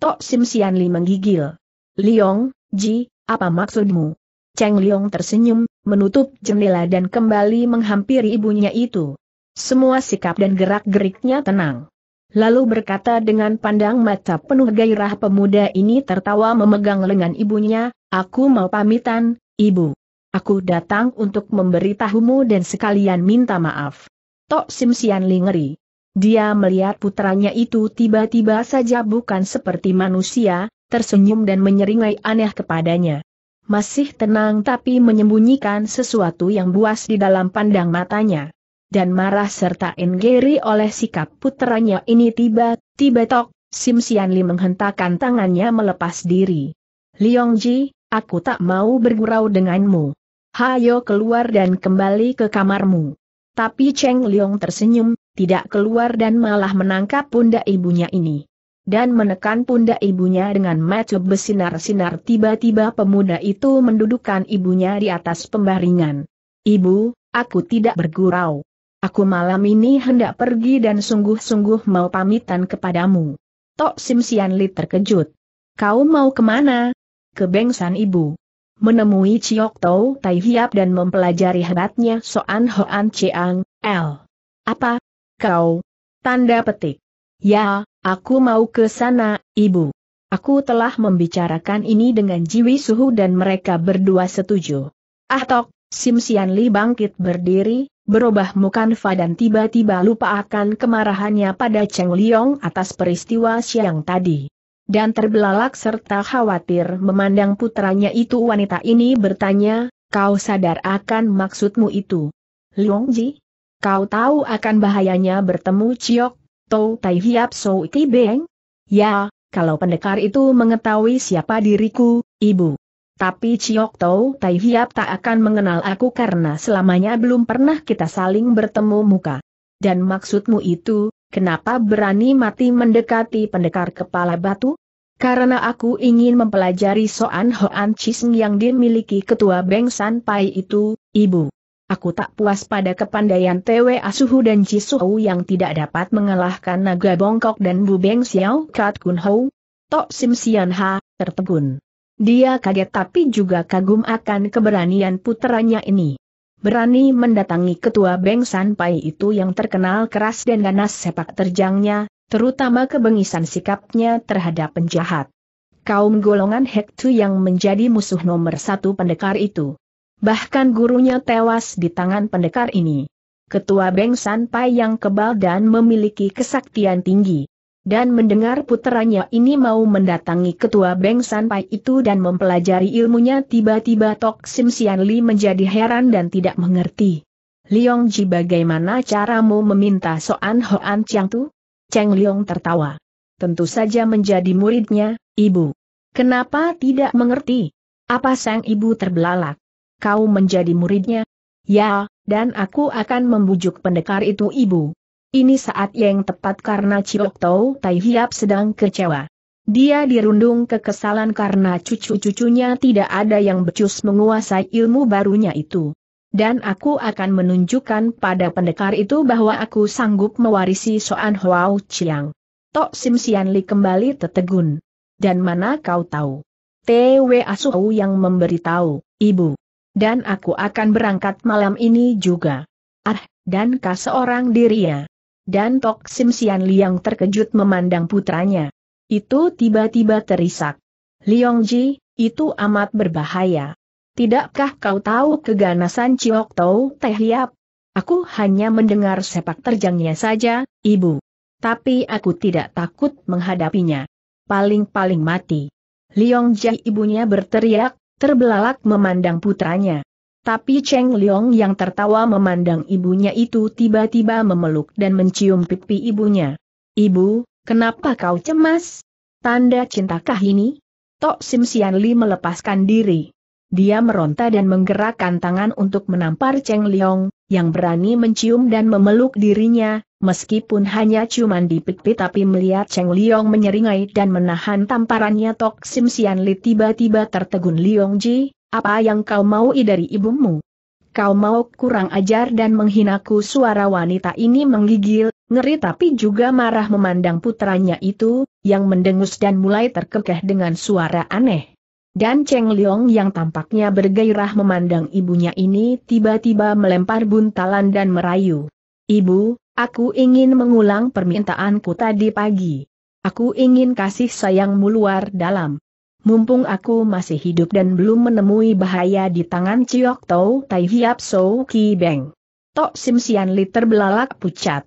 Tok Sim Sian Li menggigil. Liong, Ji, apa maksudmu? Cheng Liong tersenyum, menutup jendela dan kembali menghampiri ibunya itu. Semua sikap dan gerak-geriknya tenang lalu berkata dengan pandang mata penuh gairah pemuda ini tertawa memegang lengan ibunya, aku mau pamitan, ibu. Aku datang untuk memberitahumu dan sekalian minta maaf. Tok Sim Sian ngeri. Dia melihat putranya itu tiba-tiba saja bukan seperti manusia, tersenyum dan menyeringai aneh kepadanya. Masih tenang tapi menyembunyikan sesuatu yang buas di dalam pandang matanya dan marah serta ingeri oleh sikap putranya ini tiba-tiba tok, Sim Sian Li menghentakkan tangannya melepas diri. Liong Ji, aku tak mau bergurau denganmu. Hayo keluar dan kembali ke kamarmu. Tapi Cheng Liong tersenyum, tidak keluar dan malah menangkap pundak ibunya ini. Dan menekan pundak ibunya dengan mata bersinar-sinar tiba-tiba pemuda itu mendudukkan ibunya di atas pembaringan. Ibu, aku tidak bergurau. Aku malam ini hendak pergi dan sungguh-sungguh mau pamitan kepadamu. Tok Sim Sian Li terkejut. Kau mau kemana? Ke Bengsan Ibu. Menemui Ciok Tau Tai Hiap dan mempelajari hebatnya Soan Hoan Chiang, L. Apa? Kau? Tanda petik. Ya, aku mau ke sana, Ibu. Aku telah membicarakan ini dengan Jiwi Suhu dan mereka berdua setuju. Ah Tok, Sim Sian Li bangkit berdiri, Berubah Fa dan tiba-tiba lupa akan kemarahannya pada Cheng Liong atas peristiwa siang tadi. Dan terbelalak serta khawatir memandang putranya itu wanita ini bertanya, kau sadar akan maksudmu itu. Liong Ji? Kau tahu akan bahayanya bertemu Ciok, Tou Tai Hiap Sou Ti Beng? Ya, kalau pendekar itu mengetahui siapa diriku, ibu. Tapi Chiok Tau Tai Hiap tak akan mengenal aku karena selamanya belum pernah kita saling bertemu muka. Dan maksudmu itu, kenapa berani mati mendekati pendekar kepala batu? Karena aku ingin mempelajari Soan Hoan Chiseng yang dimiliki ketua Beng San Pai itu, ibu. Aku tak puas pada kepandaian Tewe Asuhu dan Jisuhu yang tidak dapat mengalahkan naga bongkok dan bubeng Xiao Kat Kun Hou. Tok Sim Sian Ha, tertegun. Dia kaget tapi juga kagum akan keberanian putranya ini. Berani mendatangi ketua Beng Sanpai itu yang terkenal keras dan ganas sepak terjangnya, terutama kebengisan sikapnya terhadap penjahat. Kaum golongan Hektu yang menjadi musuh nomor satu pendekar itu. Bahkan gurunya tewas di tangan pendekar ini. Ketua Beng Sanpai yang kebal dan memiliki kesaktian tinggi dan mendengar puteranya ini mau mendatangi ketua Beng Sanpai itu dan mempelajari ilmunya tiba-tiba Tok Sim Sian Li menjadi heran dan tidak mengerti. Liong Ji bagaimana caramu meminta Soan Hoan Chiang Tu? Cheng Liong tertawa. Tentu saja menjadi muridnya, ibu. Kenapa tidak mengerti? Apa sang ibu terbelalak? Kau menjadi muridnya? Ya, dan aku akan membujuk pendekar itu ibu. Ini saat yang tepat karena Ciok Tau Tai Hiap sedang kecewa. Dia dirundung kekesalan karena cucu-cucunya tidak ada yang becus menguasai ilmu barunya itu. Dan aku akan menunjukkan pada pendekar itu bahwa aku sanggup mewarisi Soan Huao Chiang. Tok Sim Sian Li kembali tetegun. Dan mana kau tahu? T.W. Asuhu yang memberitahu, Ibu. Dan aku akan berangkat malam ini juga. Ah, dan kah seorang diri ya? dan Tok Sim Sian Liang terkejut memandang putranya. Itu tiba-tiba terisak. Liong Ji, itu amat berbahaya. Tidakkah kau tahu keganasan Ciok Tau Teh Hiap? Aku hanya mendengar sepak terjangnya saja, ibu. Tapi aku tidak takut menghadapinya. Paling-paling mati. Liong Ji ibunya berteriak, terbelalak memandang putranya. Tapi Cheng Liang yang tertawa memandang ibunya itu tiba-tiba memeluk dan mencium pipi ibunya. Ibu, kenapa kau cemas? Tanda cintakah ini? Tok Sim Sian Li melepaskan diri. Dia meronta dan menggerakkan tangan untuk menampar Cheng Liang, yang berani mencium dan memeluk dirinya, meskipun hanya cuman di pipi tapi melihat Cheng Liang menyeringai dan menahan tamparannya Tok Sim Sian Li tiba-tiba tertegun Leong Ji, apa yang kau mau dari ibumu? Kau mau kurang ajar dan menghinaku suara wanita ini menggigil, ngeri tapi juga marah memandang putranya itu, yang mendengus dan mulai terkekeh dengan suara aneh. Dan Cheng Liong yang tampaknya bergairah memandang ibunya ini tiba-tiba melempar buntalan dan merayu. Ibu, aku ingin mengulang permintaanku tadi pagi. Aku ingin kasih sayangmu luar dalam mumpung aku masih hidup dan belum menemui bahaya di tangan Ciok Tau Tai Hiap Sou Ki Beng. Tok Sim Sian Li terbelalak pucat.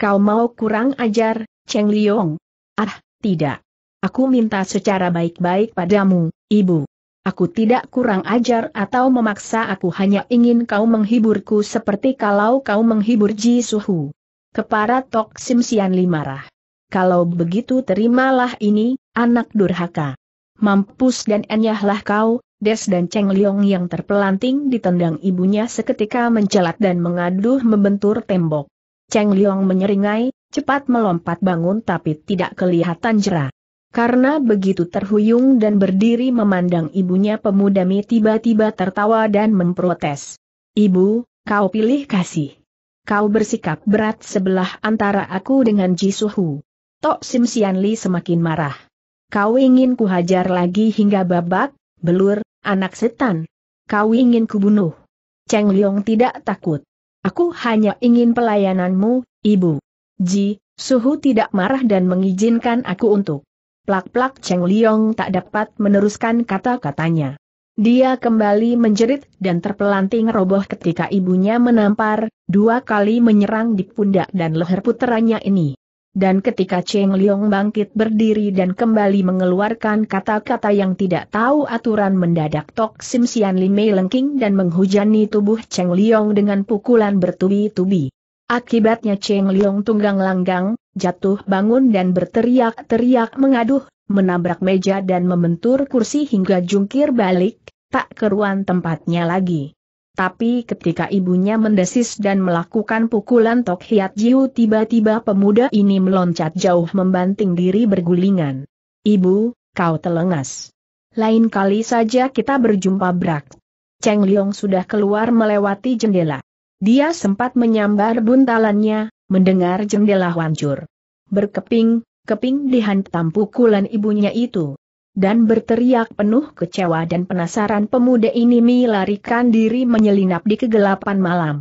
Kau mau kurang ajar, Cheng Liong? Ah, tidak. Aku minta secara baik-baik padamu, ibu. Aku tidak kurang ajar atau memaksa aku hanya ingin kau menghiburku seperti kalau kau menghibur Ji Suhu. Kepara Tok Sim Sian Li marah. Kalau begitu terimalah ini, anak durhaka. Mampus dan enyahlah kau, Des dan Cheng Liong yang terpelanting ditendang ibunya seketika mencelat dan mengaduh membentur tembok. Cheng Liong menyeringai, cepat melompat bangun tapi tidak kelihatan jera. Karena begitu terhuyung dan berdiri memandang ibunya pemuda Mi tiba-tiba tertawa dan memprotes. Ibu, kau pilih kasih. Kau bersikap berat sebelah antara aku dengan Ji Jisuhu. Tok Sim Sian Li semakin marah. Kau ingin ku hajar lagi hingga babak, belur, anak setan. Kau ingin ku bunuh. Cheng Liong tidak takut. Aku hanya ingin pelayananmu, ibu. Ji, Suhu tidak marah dan mengizinkan aku untuk. Plak-plak Cheng Liong tak dapat meneruskan kata-katanya. Dia kembali menjerit dan terpelanting roboh ketika ibunya menampar, dua kali menyerang di pundak dan leher puteranya ini. Dan ketika Cheng Liong bangkit berdiri dan kembali mengeluarkan kata-kata yang tidak tahu aturan mendadak Tok Sim Sian Mei lengking dan menghujani tubuh Cheng Liong dengan pukulan bertubi-tubi. Akibatnya Cheng Liong tunggang langgang, jatuh bangun dan berteriak-teriak mengaduh, menabrak meja dan membentur kursi hingga jungkir balik, tak keruan tempatnya lagi. Tapi ketika ibunya mendesis dan melakukan pukulan Tok Hiat Jiu tiba-tiba pemuda ini meloncat jauh membanting diri bergulingan. Ibu, kau telengas. Lain kali saja kita berjumpa brak. Cheng Liong sudah keluar melewati jendela. Dia sempat menyambar buntalannya, mendengar jendela hancur. Berkeping, keping dihantam pukulan ibunya itu dan berteriak penuh kecewa dan penasaran pemuda ini melarikan diri menyelinap di kegelapan malam.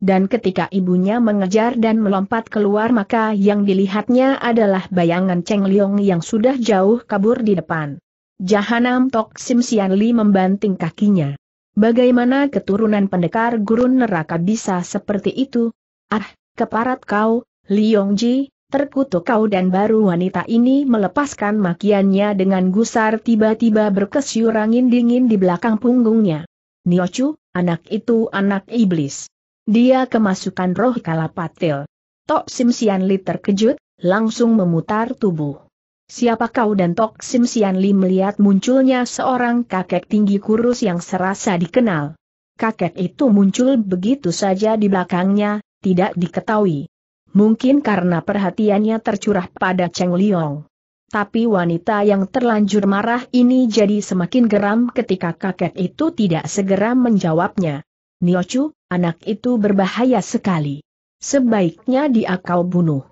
Dan ketika ibunya mengejar dan melompat keluar maka yang dilihatnya adalah bayangan Cheng Liong yang sudah jauh kabur di depan. Jahanam Tok Sim Sian Li membanting kakinya. Bagaimana keturunan pendekar gurun neraka bisa seperti itu? Ah, keparat kau, Liong Ji, Terkutuk kau dan baru wanita ini melepaskan makiannya dengan gusar tiba-tiba berkesyurangin dingin di belakang punggungnya. Niochu, anak itu anak iblis. Dia kemasukan roh kalapatil. Tok Sim Sian Li terkejut, langsung memutar tubuh. Siapa kau dan Tok Sim Sian Li melihat munculnya seorang kakek tinggi kurus yang serasa dikenal. Kakek itu muncul begitu saja di belakangnya, tidak diketahui. Mungkin karena perhatiannya tercurah pada Cheng Liong. Tapi wanita yang terlanjur marah ini jadi semakin geram ketika kakek itu tidak segera menjawabnya. Niochu, anak itu berbahaya sekali. Sebaiknya dia kau bunuh.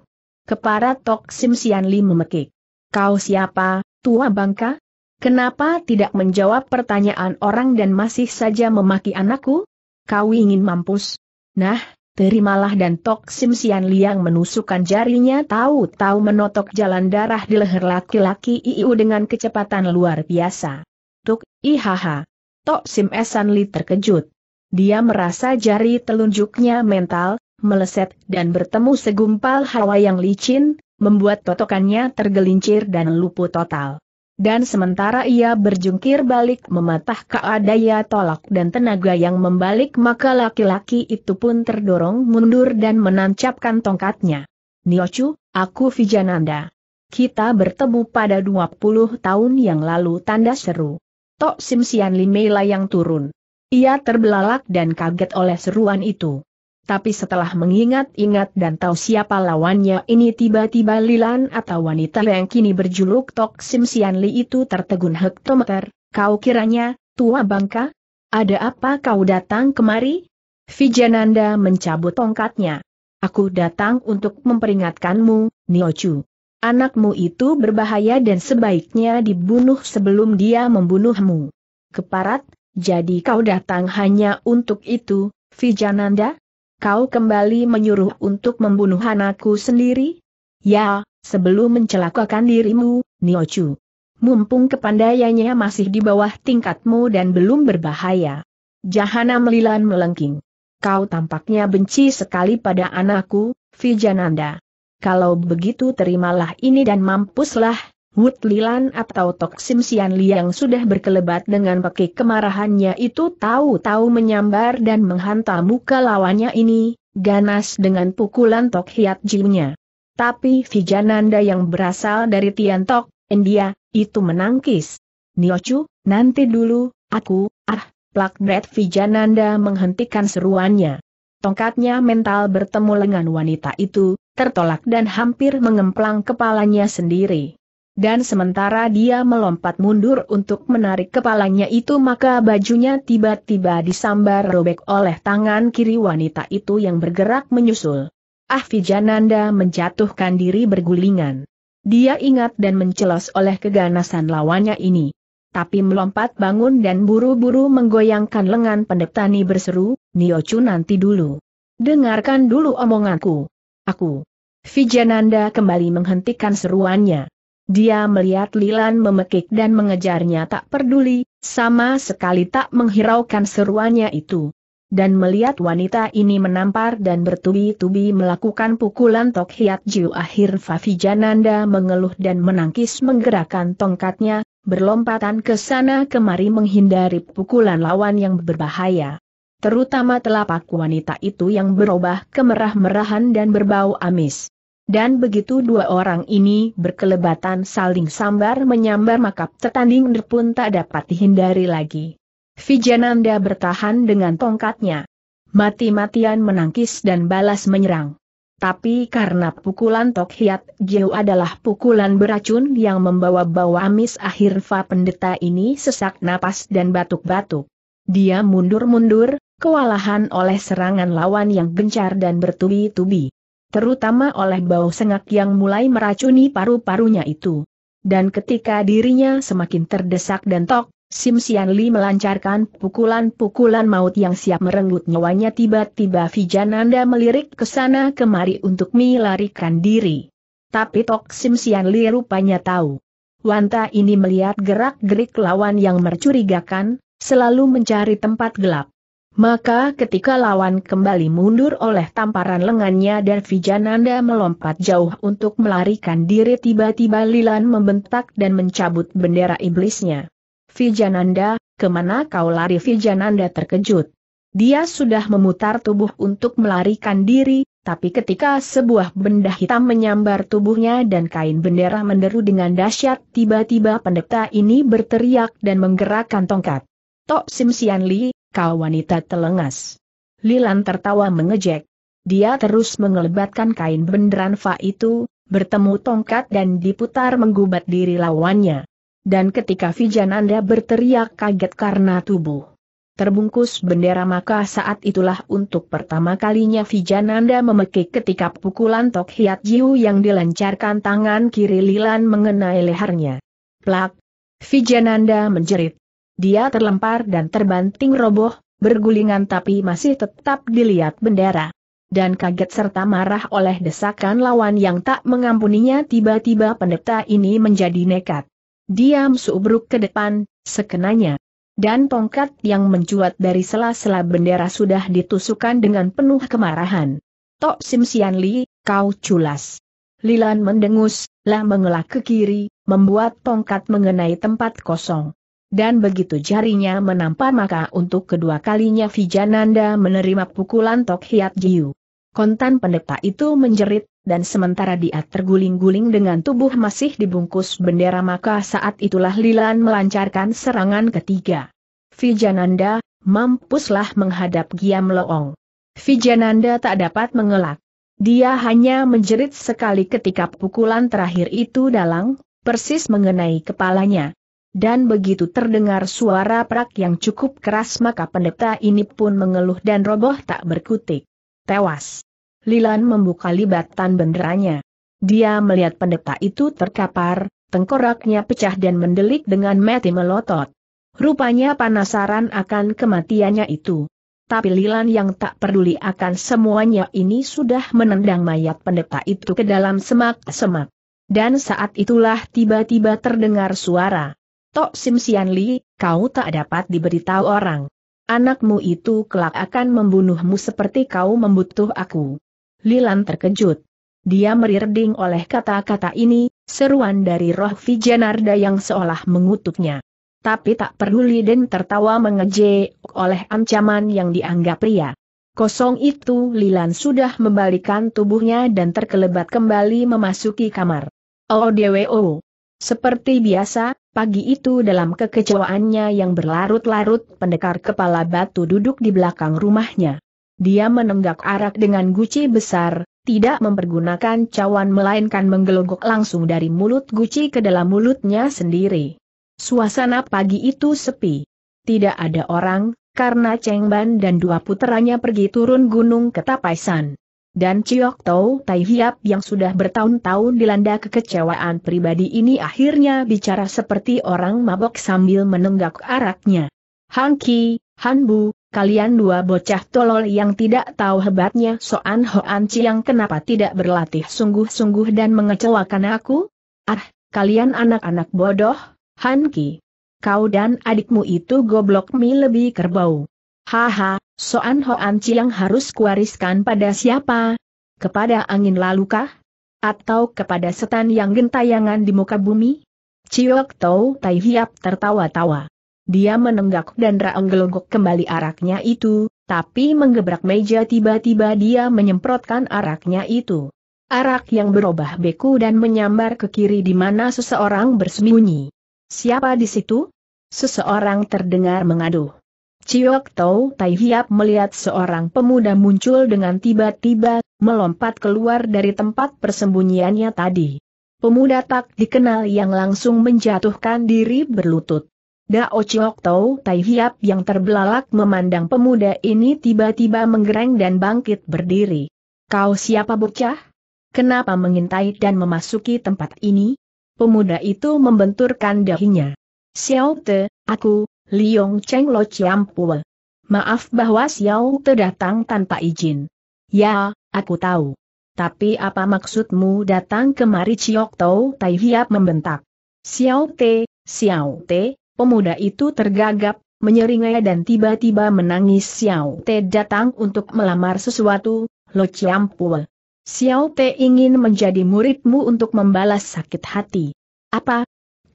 Kepala Tok Sim Sian Li memekik. Kau siapa, tua bangka? Kenapa tidak menjawab pertanyaan orang dan masih saja memaki anakku? Kau ingin mampus? Nah, terimalah dan Tok Sim Sian Liang menusukkan jarinya tahu-tahu menotok jalan darah di leher laki-laki Iu dengan kecepatan luar biasa. Tuk, ihaha. Tok Sim Esan Li terkejut. Dia merasa jari telunjuknya mental, meleset dan bertemu segumpal hawa yang licin, membuat totokannya tergelincir dan luput total. Dan sementara ia berjungkir balik mematah keadaya tolak dan tenaga yang membalik maka laki-laki itu pun terdorong mundur dan menancapkan tongkatnya. Niochu, aku Vijananda. Kita bertemu pada 20 tahun yang lalu tanda seru. Tok Simsian Limela yang turun. Ia terbelalak dan kaget oleh seruan itu tapi setelah mengingat-ingat dan tahu siapa lawannya ini tiba-tiba Lilan atau wanita yang kini berjuluk Tok Sim Sian Li itu tertegun hektometer, kau kiranya, tua bangka? Ada apa kau datang kemari? Vijananda mencabut tongkatnya. Aku datang untuk memperingatkanmu, Niochu. Anakmu itu berbahaya dan sebaiknya dibunuh sebelum dia membunuhmu. Keparat, jadi kau datang hanya untuk itu, Vijananda? kau kembali menyuruh untuk membunuh anakku sendiri? Ya, sebelum mencelakakan dirimu, Niochu. Mumpung kepandaiannya masih di bawah tingkatmu dan belum berbahaya. Jahana melilan melengking. Kau tampaknya benci sekali pada anakku, Vijananda. Kalau begitu terimalah ini dan mampuslah, Wut Lilan atau Tok Sim Sian Liang sudah berkelebat dengan peki kemarahannya itu tahu-tahu menyambar dan menghantam muka lawannya ini, ganas dengan pukulan Tok Hiat Jimnya. Tapi Vijananda yang berasal dari Tian Tok India, itu menangkis. Niochu, nanti dulu, aku, ah, plak Red Vijananda menghentikan seruannya. Tongkatnya mental bertemu lengan wanita itu, tertolak dan hampir mengemplang kepalanya sendiri dan sementara dia melompat mundur untuk menarik kepalanya itu maka bajunya tiba-tiba disambar robek oleh tangan kiri wanita itu yang bergerak menyusul. Ah Vijananda menjatuhkan diri bergulingan. Dia ingat dan mencelos oleh keganasan lawannya ini. Tapi melompat bangun dan buru-buru menggoyangkan lengan pendetani berseru, Niochu nanti dulu. Dengarkan dulu omonganku. Aku. Vijananda kembali menghentikan seruannya. Dia melihat Lilan memekik dan mengejarnya tak peduli, sama sekali tak menghiraukan seruannya itu. Dan melihat wanita ini menampar dan bertubi-tubi melakukan pukulan Tok Hiat Jiu akhir Fafijananda mengeluh dan menangkis menggerakkan tongkatnya, berlompatan ke sana kemari menghindari pukulan lawan yang berbahaya. Terutama telapak wanita itu yang berubah kemerah-merahan dan berbau amis. Dan begitu dua orang ini berkelebatan saling sambar menyambar maka tertanding pun tak dapat dihindari lagi. Vijananda bertahan dengan tongkatnya. Mati-matian menangkis dan balas menyerang. Tapi karena pukulan Tok Hiat Jiu adalah pukulan beracun yang membawa-bawa amis akhir Fa pendeta ini sesak napas dan batuk-batuk. Dia mundur-mundur, kewalahan oleh serangan lawan yang gencar dan bertubi-tubi terutama oleh bau sengak yang mulai meracuni paru-parunya itu. Dan ketika dirinya semakin terdesak dan tok, Sim Sian Li melancarkan pukulan-pukulan maut yang siap merenggut nyawanya tiba-tiba Vijananda melirik ke sana kemari untuk melarikan diri. Tapi Tok Sim Sian Li rupanya tahu. Wanta ini melihat gerak-gerik lawan yang mencurigakan, selalu mencari tempat gelap. Maka ketika lawan kembali mundur oleh tamparan lengannya dan Vijananda melompat jauh untuk melarikan diri tiba-tiba Lilan membentak dan mencabut bendera iblisnya. Vijananda, kemana kau lari Vijananda terkejut. Dia sudah memutar tubuh untuk melarikan diri, tapi ketika sebuah benda hitam menyambar tubuhnya dan kain bendera menderu dengan dahsyat, tiba-tiba pendeta ini berteriak dan menggerakkan tongkat. Tok Sim Sian Li, kau wanita telengas. Lilan tertawa mengejek. Dia terus mengelebatkan kain benderan Fa itu, bertemu tongkat dan diputar menggubat diri lawannya. Dan ketika Vijananda berteriak kaget karena tubuh terbungkus bendera maka saat itulah untuk pertama kalinya Vijananda memekik ketika pukulan Tok Hiat Jiu yang dilancarkan tangan kiri Lilan mengenai lehernya. Plak! Vijananda menjerit. Dia terlempar dan terbanting roboh, bergulingan tapi masih tetap dilihat bendera. Dan kaget serta marah oleh desakan lawan yang tak mengampuninya tiba-tiba pendeta ini menjadi nekat. Diam subruk ke depan, sekenanya. Dan tongkat yang mencuat dari sela-sela bendera sudah ditusukkan dengan penuh kemarahan. Tok Sim Sian Li, kau culas. Lilan mendengus, lah mengelak ke kiri, membuat tongkat mengenai tempat kosong dan begitu jarinya menampar maka untuk kedua kalinya Vijananda menerima pukulan Tok Hiat Jiu. Kontan pendeta itu menjerit, dan sementara dia terguling-guling dengan tubuh masih dibungkus bendera maka saat itulah Lilan melancarkan serangan ketiga. Vijananda, mampuslah menghadap Giam Loong. Vijananda tak dapat mengelak. Dia hanya menjerit sekali ketika pukulan terakhir itu dalang, persis mengenai kepalanya dan begitu terdengar suara prak yang cukup keras maka pendeta ini pun mengeluh dan roboh tak berkutik. Tewas. Lilan membuka libatan benderanya. Dia melihat pendeta itu terkapar, tengkoraknya pecah dan mendelik dengan mati melotot. Rupanya penasaran akan kematiannya itu. Tapi Lilan yang tak peduli akan semuanya ini sudah menendang mayat pendeta itu ke dalam semak-semak. Dan saat itulah tiba-tiba terdengar suara. Tok Sim Sian Li, kau tak dapat diberitahu orang. Anakmu itu kelak akan membunuhmu seperti kau membutuh aku. Lilan terkejut. Dia merirding oleh kata-kata ini, seruan dari roh Vijanarda yang seolah mengutuknya. Tapi tak perlu Liden tertawa mengejek oleh ancaman yang dianggap pria. Kosong itu Lilan sudah membalikan tubuhnya dan terkelebat kembali memasuki kamar. Oh dewo. Oh. Seperti biasa, Pagi itu dalam kekecewaannya yang berlarut-larut, pendekar kepala batu duduk di belakang rumahnya. Dia menenggak arak dengan guci besar, tidak mempergunakan cawan melainkan menggelogok langsung dari mulut guci ke dalam mulutnya sendiri. Suasana pagi itu sepi. Tidak ada orang, karena Cheng Ban dan dua puteranya pergi turun gunung ke Tapaisan dan Chiok Tau Tai Hiap yang sudah bertahun-tahun dilanda kekecewaan pribadi ini akhirnya bicara seperti orang mabok sambil menenggak araknya. Han Ki, Han Bu, kalian dua bocah tolol yang tidak tahu hebatnya Soan Hoan Chiang kenapa tidak berlatih sungguh-sungguh dan mengecewakan aku? Ah, kalian anak-anak bodoh, Han Ki. Kau dan adikmu itu goblok mi lebih kerbau. Haha, Soan Hoan Chiang harus kuwariskan pada siapa? Kepada angin lalukah? Atau kepada setan yang gentayangan di muka bumi? Chiok Tau Tai Hiap tertawa-tawa. Dia menenggak dan raenggelonggok kembali araknya itu, tapi menggebrak meja tiba-tiba dia menyemprotkan araknya itu. Arak yang berubah beku dan menyambar ke kiri di mana seseorang bersembunyi. Siapa di situ? Seseorang terdengar mengaduh. Ciok Tau Tai Hiap melihat seorang pemuda muncul dengan tiba-tiba, melompat keluar dari tempat persembunyiannya tadi. Pemuda tak dikenal yang langsung menjatuhkan diri berlutut. Dao Ciok Tau Tai Hiap yang terbelalak memandang pemuda ini tiba-tiba menggereng dan bangkit berdiri. Kau siapa bocah? Kenapa mengintai dan memasuki tempat ini? Pemuda itu membenturkan dahinya. Xiao Te, aku, Liong Cheng Lo Pue. Maaf bahwa Xiao Te datang tanpa izin. Ya, aku tahu. Tapi apa maksudmu datang kemari Chiok Tau Tai Hiap membentak. Xiao Te, Xiao Te, pemuda itu tergagap, menyeringai dan tiba-tiba menangis Xiao Te datang untuk melamar sesuatu, Lo Pue. Xiao Te ingin menjadi muridmu untuk membalas sakit hati. Apa?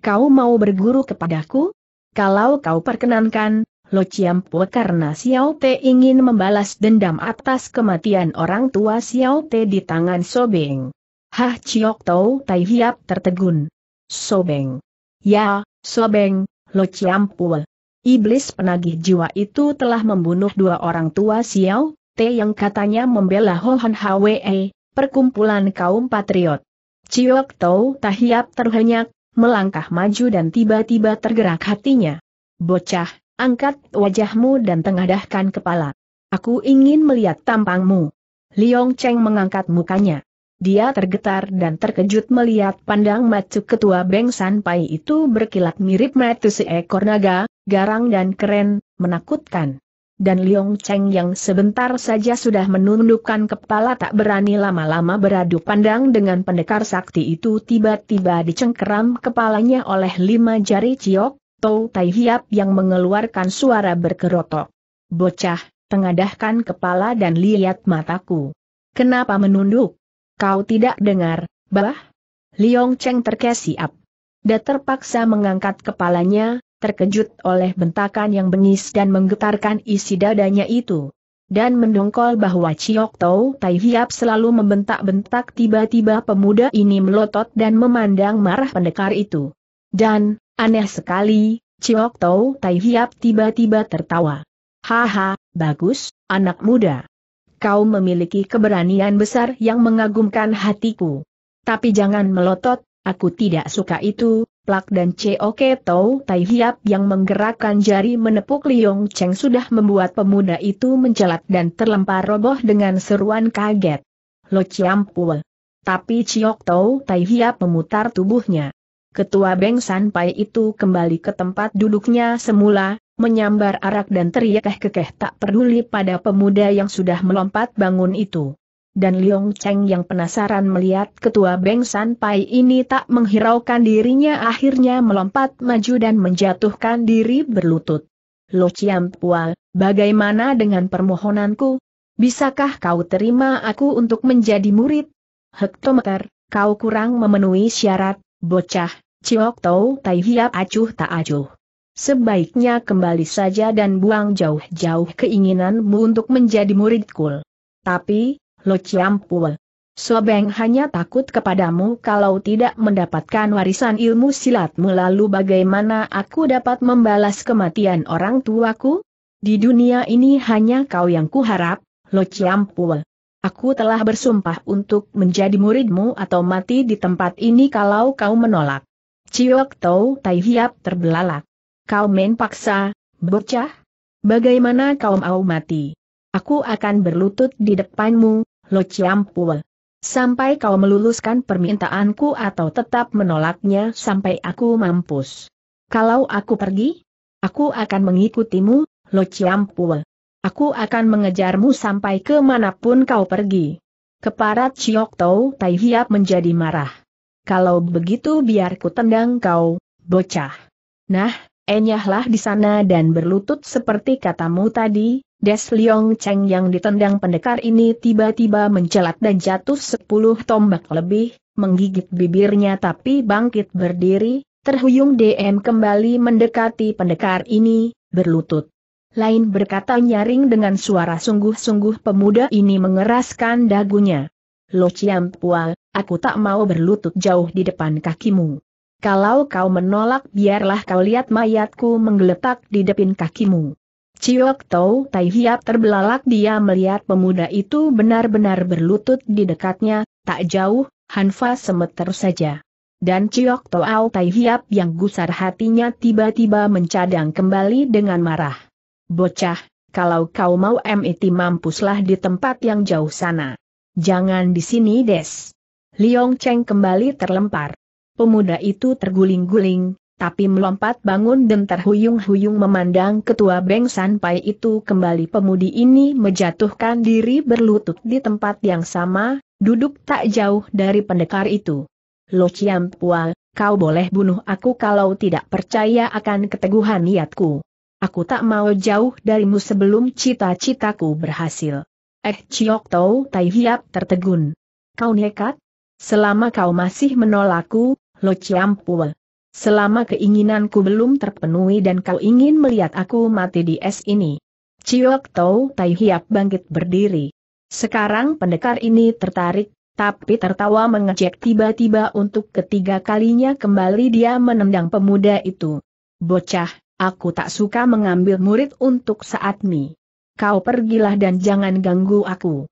Kau mau berguru kepadaku? Kalau kau perkenankan, Lo Chiampo karena Xiao Te ingin membalas dendam atas kematian orang tua Xiao Te di tangan Sobeng. Hah Chiok Tau Tai Hiap tertegun. Sobeng. Ya, Sobeng, Lo Chiampo. Iblis penagih jiwa itu telah membunuh dua orang tua Xiao Te yang katanya membela Hohan Hwe, perkumpulan kaum patriot. Chiok Tau Hiap terhenyak, melangkah maju dan tiba-tiba tergerak hatinya. Bocah, angkat wajahmu dan tengadahkan kepala. Aku ingin melihat tampangmu. Liong Cheng mengangkat mukanya. Dia tergetar dan terkejut melihat pandang matu ketua Beng San Pai itu berkilat mirip matu seekor naga, garang dan keren, menakutkan dan Liong Cheng yang sebentar saja sudah menundukkan kepala tak berani lama-lama beradu pandang dengan pendekar sakti itu tiba-tiba dicengkeram kepalanya oleh lima jari ciok, Tou Tai Hiap yang mengeluarkan suara berkerotok. Bocah, tengadahkan kepala dan lihat mataku. Kenapa menunduk? Kau tidak dengar, bah? Liong Cheng terkesiap. Dia terpaksa mengangkat kepalanya, terkejut oleh bentakan yang bengis dan menggetarkan isi dadanya itu. Dan mendongkol bahwa Chiok Tau Tai Hiap selalu membentak-bentak tiba-tiba pemuda ini melotot dan memandang marah pendekar itu. Dan, aneh sekali, Chiok Tau Tai Hiap tiba-tiba tertawa. Haha, bagus, anak muda. Kau memiliki keberanian besar yang mengagumkan hatiku. Tapi jangan melotot, aku tidak suka itu, Plak dan Cok Tau Tai Hiap yang menggerakkan jari menepuk Liong Cheng sudah membuat pemuda itu mencelat dan terlempar roboh dengan seruan kaget. Lo Ciampul. Tapi Ciok Tau Tai Hiap memutar tubuhnya. Ketua Beng San Pai itu kembali ke tempat duduknya semula, menyambar arak dan teriak kekeh tak peduli pada pemuda yang sudah melompat bangun itu dan Liong Cheng yang penasaran melihat ketua Beng San Pai ini tak menghiraukan dirinya akhirnya melompat maju dan menjatuhkan diri berlutut. Lo Chiam Pua, bagaimana dengan permohonanku? Bisakah kau terima aku untuk menjadi murid? Hektometer, kau kurang memenuhi syarat, bocah, Ciok Tau Tai Hiap Acuh Tak Acuh. Sebaiknya kembali saja dan buang jauh-jauh keinginanmu untuk menjadi muridku. Tapi, Lo Ciampul. Sobeng hanya takut kepadamu kalau tidak mendapatkan warisan ilmu silat melalui bagaimana aku dapat membalas kematian orang tuaku? Di dunia ini hanya kau yang kuharap, Lo Ciampul. Aku telah bersumpah untuk menjadi muridmu atau mati di tempat ini kalau kau menolak. Ciok Tau Tai Hiap terbelalak. Kau main paksa, bocah? Bagaimana kau mau mati? Aku akan berlutut di depanmu, Lo Ciampul. Sampai kau meluluskan permintaanku atau tetap menolaknya sampai aku mampus. Kalau aku pergi, aku akan mengikutimu, Lo Ciampul. Aku akan mengejarmu sampai kemanapun kau pergi. Keparat Chiok Tau Tai Hiap menjadi marah. Kalau begitu biar ku tendang kau, bocah. Nah, enyahlah di sana dan berlutut seperti katamu tadi, Des Liong Cheng yang ditendang pendekar ini tiba-tiba mencelat dan jatuh sepuluh tombak lebih, menggigit bibirnya tapi bangkit berdiri, terhuyung DM kembali mendekati pendekar ini, berlutut. Lain berkata nyaring dengan suara sungguh-sungguh pemuda ini mengeraskan dagunya. Lo Pua, aku tak mau berlutut jauh di depan kakimu. Kalau kau menolak biarlah kau lihat mayatku menggeletak di depan kakimu. Ciok Tau Tai Hiap terbelalak dia melihat pemuda itu benar-benar berlutut di dekatnya, tak jauh, Hanfa semeter saja. Dan Ciok Tau Tai Hiap yang gusar hatinya tiba-tiba mencadang kembali dengan marah. Bocah, kalau kau mau MIT mampuslah di tempat yang jauh sana. Jangan di sini des. Liong Cheng kembali terlempar. Pemuda itu terguling-guling, tapi melompat bangun dan terhuyung-huyung memandang ketua Beng Sanpai itu kembali pemudi ini menjatuhkan diri berlutut di tempat yang sama, duduk tak jauh dari pendekar itu. Lo Pua, kau boleh bunuh aku kalau tidak percaya akan keteguhan niatku. Aku tak mau jauh darimu sebelum cita-citaku berhasil. Eh Chiok Tau Tai Hiap tertegun. Kau nekat? Selama kau masih menolakku, Lo Chiampua. Selama keinginanku belum terpenuhi dan kau ingin melihat aku mati di es ini. Ciok Tau Tai Hiap bangkit berdiri. Sekarang pendekar ini tertarik, tapi tertawa mengejek tiba-tiba untuk ketiga kalinya kembali dia menendang pemuda itu. Bocah, aku tak suka mengambil murid untuk saat ini. Kau pergilah dan jangan ganggu aku.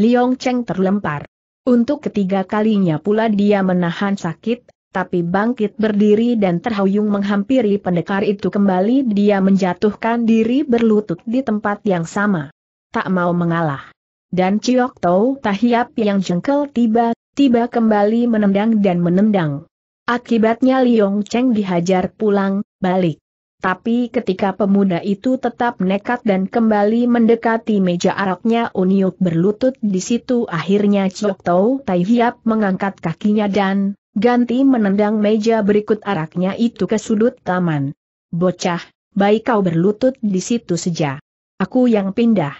Liong Cheng terlempar. Untuk ketiga kalinya pula dia menahan sakit, tapi bangkit berdiri dan terhuyung menghampiri pendekar itu kembali dia menjatuhkan diri berlutut di tempat yang sama. Tak mau mengalah. Dan Ciok Tau Tahiap yang jengkel tiba-tiba kembali menendang dan menendang. Akibatnya Liong Cheng dihajar pulang, balik. Tapi ketika pemuda itu tetap nekat dan kembali mendekati meja araknya Uniuk berlutut di situ akhirnya Chok Tau Tai mengangkat kakinya dan ganti menendang meja berikut araknya itu ke sudut taman. Bocah, baik kau berlutut di situ saja. Aku yang pindah.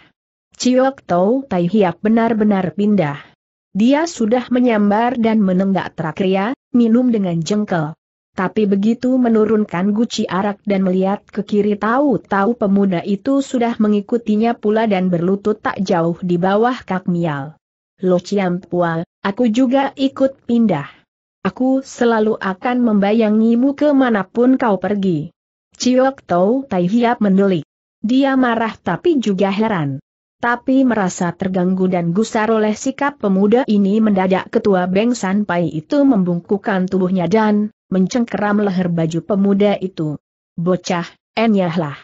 Ciyok Tau Tai Hiap benar-benar pindah. Dia sudah menyambar dan menenggak trakria, minum dengan jengkel. Tapi begitu menurunkan guci arak dan melihat ke kiri tahu-tahu pemuda itu sudah mengikutinya pula dan berlutut tak jauh di bawah Kak Mial. Lo Ciampua, aku juga ikut pindah. Aku selalu akan membayangimu kemanapun kau pergi. Ciok Tau Tai Hiap mendelik. Dia marah tapi juga heran. Tapi merasa terganggu dan gusar oleh sikap pemuda ini mendadak ketua Beng San Pai itu membungkukan tubuhnya dan mencengkeram leher baju pemuda itu. Bocah, enyahlah.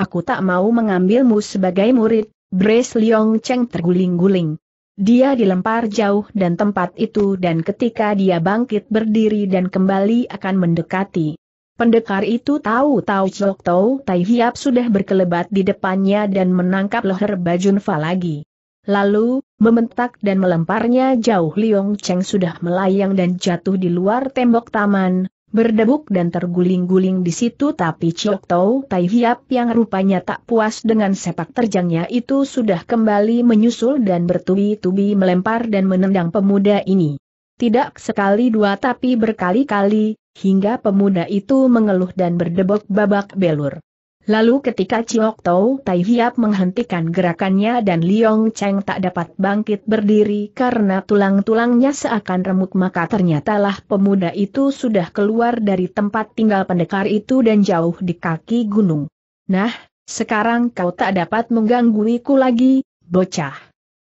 Aku tak mau mengambilmu sebagai murid, Brace Liong Cheng terguling-guling. Dia dilempar jauh dan tempat itu dan ketika dia bangkit berdiri dan kembali akan mendekati. Pendekar itu tahu-tahu Chok Tau Tai Hiap sudah berkelebat di depannya dan menangkap leher Bajun lagi. Lalu, mementak dan melemparnya jauh Liong Cheng sudah melayang dan jatuh di luar tembok taman, berdebuk dan terguling-guling di situ tapi Chiok Tau Tai Hiap yang rupanya tak puas dengan sepak terjangnya itu sudah kembali menyusul dan bertubi-tubi melempar dan menendang pemuda ini. Tidak sekali dua tapi berkali-kali, hingga pemuda itu mengeluh dan berdebok babak belur. Lalu ketika Chiok Tau Tai Hiap menghentikan gerakannya dan Liong Cheng tak dapat bangkit berdiri karena tulang-tulangnya seakan remuk maka ternyatalah pemuda itu sudah keluar dari tempat tinggal pendekar itu dan jauh di kaki gunung. Nah, sekarang kau tak dapat menggangguiku lagi, bocah.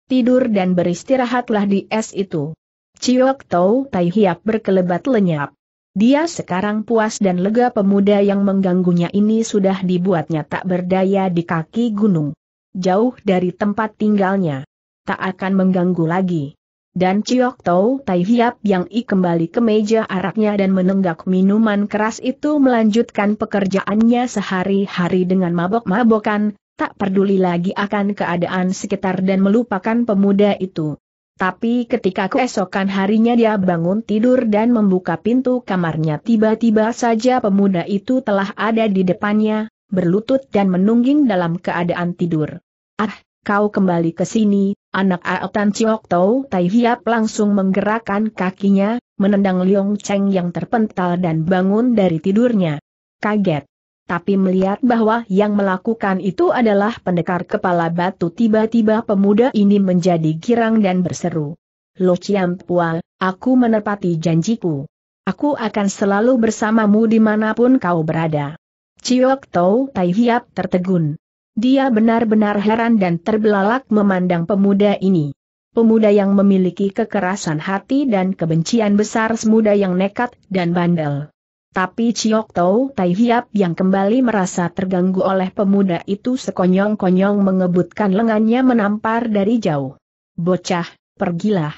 Tidur dan beristirahatlah di es itu. Chiok Tau Tai Hiap berkelebat lenyap. Dia sekarang puas dan lega pemuda yang mengganggunya ini sudah dibuatnya tak berdaya di kaki gunung. Jauh dari tempat tinggalnya. Tak akan mengganggu lagi. Dan Ciok Tau Tai Hiap yang I kembali ke meja araknya dan menenggak minuman keras itu melanjutkan pekerjaannya sehari-hari dengan mabok-mabokan, tak peduli lagi akan keadaan sekitar dan melupakan pemuda itu. Tapi ketika keesokan harinya dia bangun tidur dan membuka pintu kamarnya tiba-tiba saja pemuda itu telah ada di depannya, berlutut dan menungging dalam keadaan tidur. Ah, kau kembali ke sini, anak Aotan Chiok Tau Tai Hiap langsung menggerakkan kakinya, menendang Liong Cheng yang terpental dan bangun dari tidurnya. Kaget tapi melihat bahwa yang melakukan itu adalah pendekar kepala batu tiba-tiba pemuda ini menjadi girang dan berseru. Lo Pua, aku menepati janjiku. Aku akan selalu bersamamu dimanapun kau berada. Ciok Tau Tai Hiap tertegun. Dia benar-benar heran dan terbelalak memandang pemuda ini. Pemuda yang memiliki kekerasan hati dan kebencian besar semuda yang nekat dan bandel. Tapi Chiok Tau Tai Hiap yang kembali merasa terganggu oleh pemuda itu sekonyong-konyong mengebutkan lengannya menampar dari jauh. Bocah, pergilah.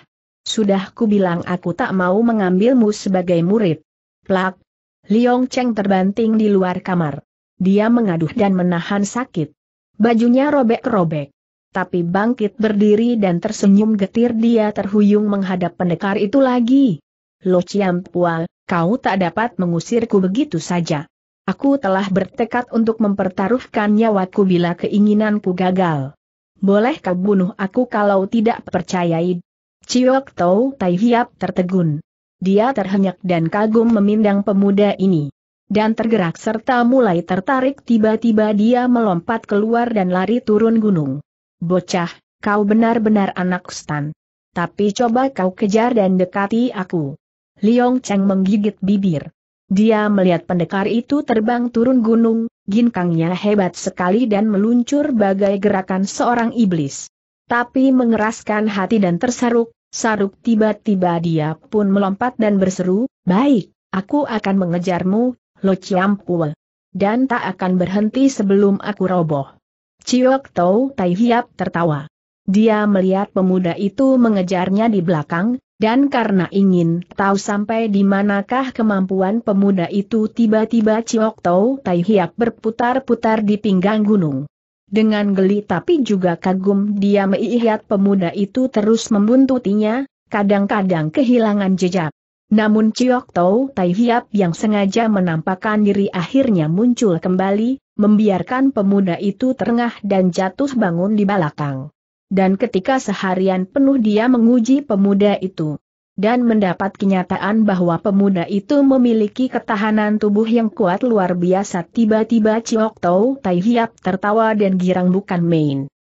Sudah bilang aku tak mau mengambilmu sebagai murid. Plak. Liong Cheng terbanting di luar kamar. Dia mengaduh dan menahan sakit. Bajunya robek-robek. Tapi bangkit berdiri dan tersenyum getir dia terhuyung menghadap pendekar itu lagi. Lo Ciampual, kau tak dapat mengusirku begitu saja. Aku telah bertekad untuk mempertaruhkan nyawaku bila keinginanku gagal. Boleh kau bunuh aku kalau tidak percayai. Ciok Tau Tai Hiap tertegun. Dia terhenyak dan kagum memindang pemuda ini. Dan tergerak serta mulai tertarik tiba-tiba dia melompat keluar dan lari turun gunung. Bocah, kau benar-benar anak stan. Tapi coba kau kejar dan dekati aku. Liong Cheng menggigit bibir. Dia melihat pendekar itu terbang turun gunung, ginkangnya hebat sekali dan meluncur bagai gerakan seorang iblis. Tapi mengeraskan hati dan tersaruk, saruk tiba-tiba dia pun melompat dan berseru, Baik, aku akan mengejarmu, Lo Pue, Dan tak akan berhenti sebelum aku roboh. Ciok Tau Tai Hiap tertawa. Dia melihat pemuda itu mengejarnya di belakang, dan karena ingin tahu sampai di manakah kemampuan pemuda itu tiba-tiba Ciok Tau Tai Hiap berputar-putar di pinggang gunung. Dengan geli tapi juga kagum dia melihat pemuda itu terus membuntutinya, kadang-kadang kehilangan jejak. Namun Ciok Tau Tai Hiap yang sengaja menampakkan diri akhirnya muncul kembali, membiarkan pemuda itu terengah dan jatuh bangun di belakang dan ketika seharian penuh dia menguji pemuda itu. Dan mendapat kenyataan bahwa pemuda itu memiliki ketahanan tubuh yang kuat luar biasa tiba-tiba Ciok Tau Tai Hiap tertawa dan girang bukan main.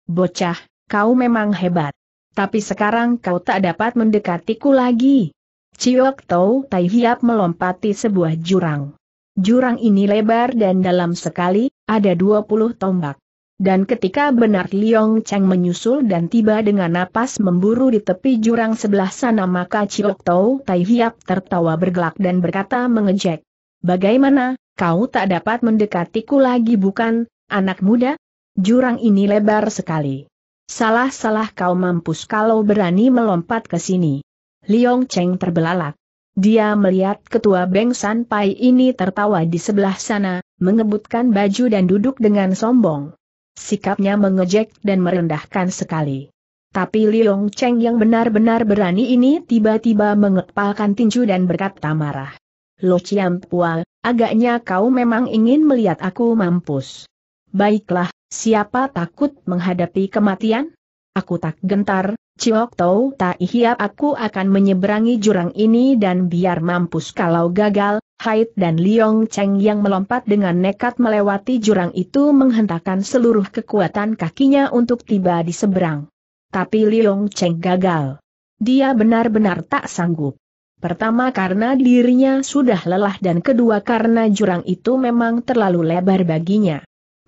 Bocah, kau memang hebat. Tapi sekarang kau tak dapat mendekatiku lagi. Ciok Tau Tai Hiap melompati sebuah jurang. Jurang ini lebar dan dalam sekali, ada 20 tombak. Dan ketika benar Liong Cheng menyusul dan tiba dengan napas memburu di tepi jurang sebelah sana maka Chiok Tau Tai Hiap tertawa bergelak dan berkata mengejek. Bagaimana, kau tak dapat mendekatiku lagi bukan, anak muda? Jurang ini lebar sekali. Salah-salah kau mampus kalau berani melompat ke sini. Liong Cheng terbelalak. Dia melihat ketua Beng San Pai ini tertawa di sebelah sana, mengebutkan baju dan duduk dengan sombong. Sikapnya mengejek dan merendahkan sekali. Tapi Liong Cheng yang benar-benar berani ini tiba-tiba mengepalkan tinju dan berkata marah. Lo Chiam Pua, agaknya kau memang ingin melihat aku mampus. Baiklah, siapa takut menghadapi kematian? Aku tak gentar, Ciok Tau Tak Ihiap aku akan menyeberangi jurang ini dan biar mampus kalau gagal, Haid dan Liong Cheng yang melompat dengan nekat melewati jurang itu menghentakkan seluruh kekuatan kakinya untuk tiba di seberang. Tapi Liong Cheng gagal. Dia benar-benar tak sanggup. Pertama karena dirinya sudah lelah dan kedua karena jurang itu memang terlalu lebar baginya.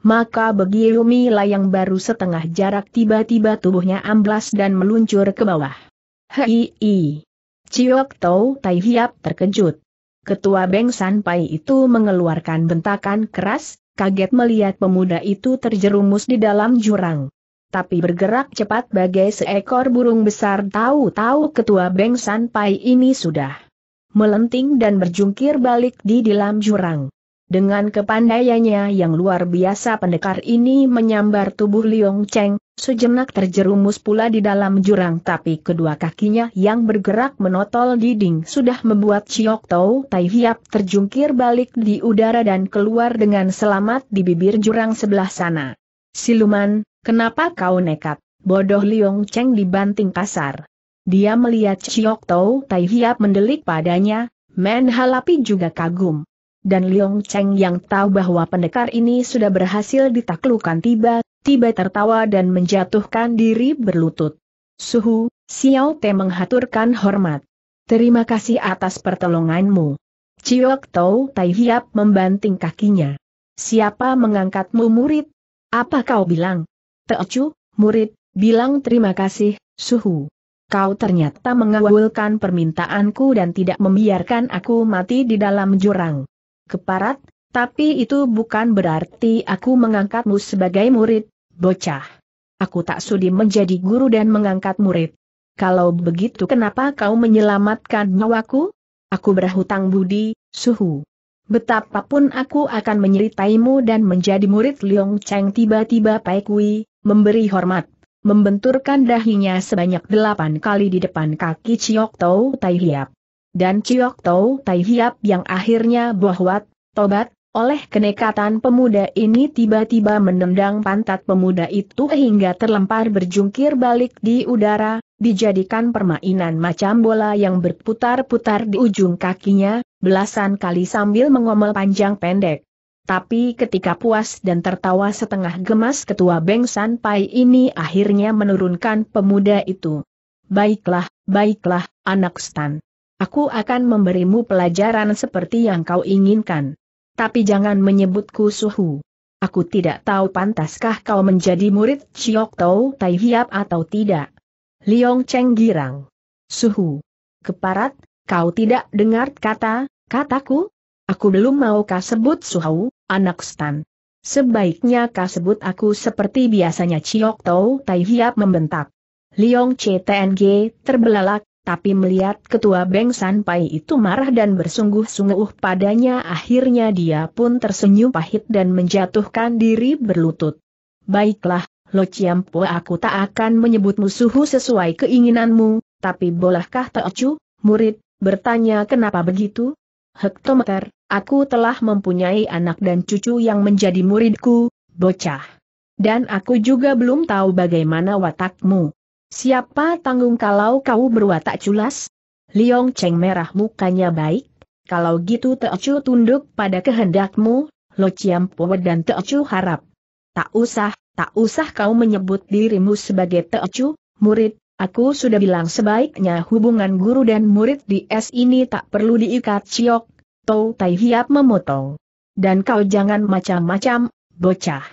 Maka bagi Yumilah yang baru setengah jarak tiba-tiba tubuhnya amblas dan meluncur ke bawah. Hei! Ciok Tau Tai Hiap terkejut. Ketua Beng Sanpai itu mengeluarkan bentakan keras, kaget melihat pemuda itu terjerumus di dalam jurang. Tapi bergerak cepat bagai seekor burung besar tahu-tahu ketua Beng Sanpai ini sudah melenting dan berjungkir balik di dalam jurang. Dengan kepandaiannya yang luar biasa pendekar ini menyambar tubuh Liong Cheng, sejenak terjerumus pula di dalam jurang tapi kedua kakinya yang bergerak menotol dinding sudah membuat Chiok Tau Tai Hiap terjungkir balik di udara dan keluar dengan selamat di bibir jurang sebelah sana. Siluman, kenapa kau nekat? Bodoh Liong Cheng dibanting kasar. Dia melihat Chiok Tau Tai Hiap mendelik padanya, Men Halapi juga kagum. Dan Liong Cheng yang tahu bahwa pendekar ini sudah berhasil ditaklukan tiba tiba tertawa dan menjatuhkan diri berlutut. Suhu, Xiao Te menghaturkan hormat. Terima kasih atas pertolonganmu. Ciok Tau Tai Hiap membanting kakinya. Siapa mengangkatmu murid? Apa kau bilang? Teocu, murid, bilang terima kasih, Suhu. Kau ternyata mengawulkan permintaanku dan tidak membiarkan aku mati di dalam jurang. Keparat, tapi itu bukan berarti aku mengangkatmu sebagai murid, Bocah. Aku tak sudi menjadi guru dan mengangkat murid. Kalau begitu kenapa kau menyelamatkan nyawaku? Aku berhutang budi, suhu. Betapapun aku akan menyeritaimu dan menjadi murid Liong Cheng tiba-tiba Pai Kui, memberi hormat, membenturkan dahinya sebanyak delapan kali di depan kaki Chiok Tau Tai Hiap. Dan Chiok Tau Tai Hiap yang akhirnya bohwat, tobat, oleh kenekatan pemuda ini tiba-tiba menendang pantat pemuda itu hingga terlempar berjungkir balik di udara, dijadikan permainan macam bola yang berputar-putar di ujung kakinya, belasan kali sambil mengomel panjang pendek. Tapi ketika puas dan tertawa setengah gemas ketua Beng San Pai ini akhirnya menurunkan pemuda itu. Baiklah, baiklah, anak Stan. Aku akan memberimu pelajaran seperti yang kau inginkan tapi jangan menyebutku suhu. Aku tidak tahu pantaskah kau menjadi murid Chiok Tau Tai Hiap atau tidak. Liong Cheng girang. Suhu. Keparat, kau tidak dengar kata, kataku? Aku belum mau kau sebut suhu, anak stan. Sebaiknya kau sebut aku seperti biasanya Chiok Tau Tai Hiap membentak. Liong CTNG terbelalak, tapi melihat ketua Beng San itu marah dan bersungguh-sungguh padanya akhirnya dia pun tersenyum pahit dan menjatuhkan diri berlutut. Baiklah, Lo Chiampo aku tak akan menyebut musuhku sesuai keinginanmu, tapi bolehkah Teocu, murid, bertanya kenapa begitu? Hektometer, aku telah mempunyai anak dan cucu yang menjadi muridku, bocah. Dan aku juga belum tahu bagaimana watakmu. Siapa tanggung kalau kau berwatak culas? Liong Cheng merah mukanya baik, kalau gitu Teocu tunduk pada kehendakmu, Lo Ciampo dan Teocu harap. Tak usah, tak usah kau menyebut dirimu sebagai Teocu, murid, aku sudah bilang sebaiknya hubungan guru dan murid di es ini tak perlu diikat ciok, Tou Tai Hiap memotong. Dan kau jangan macam-macam, bocah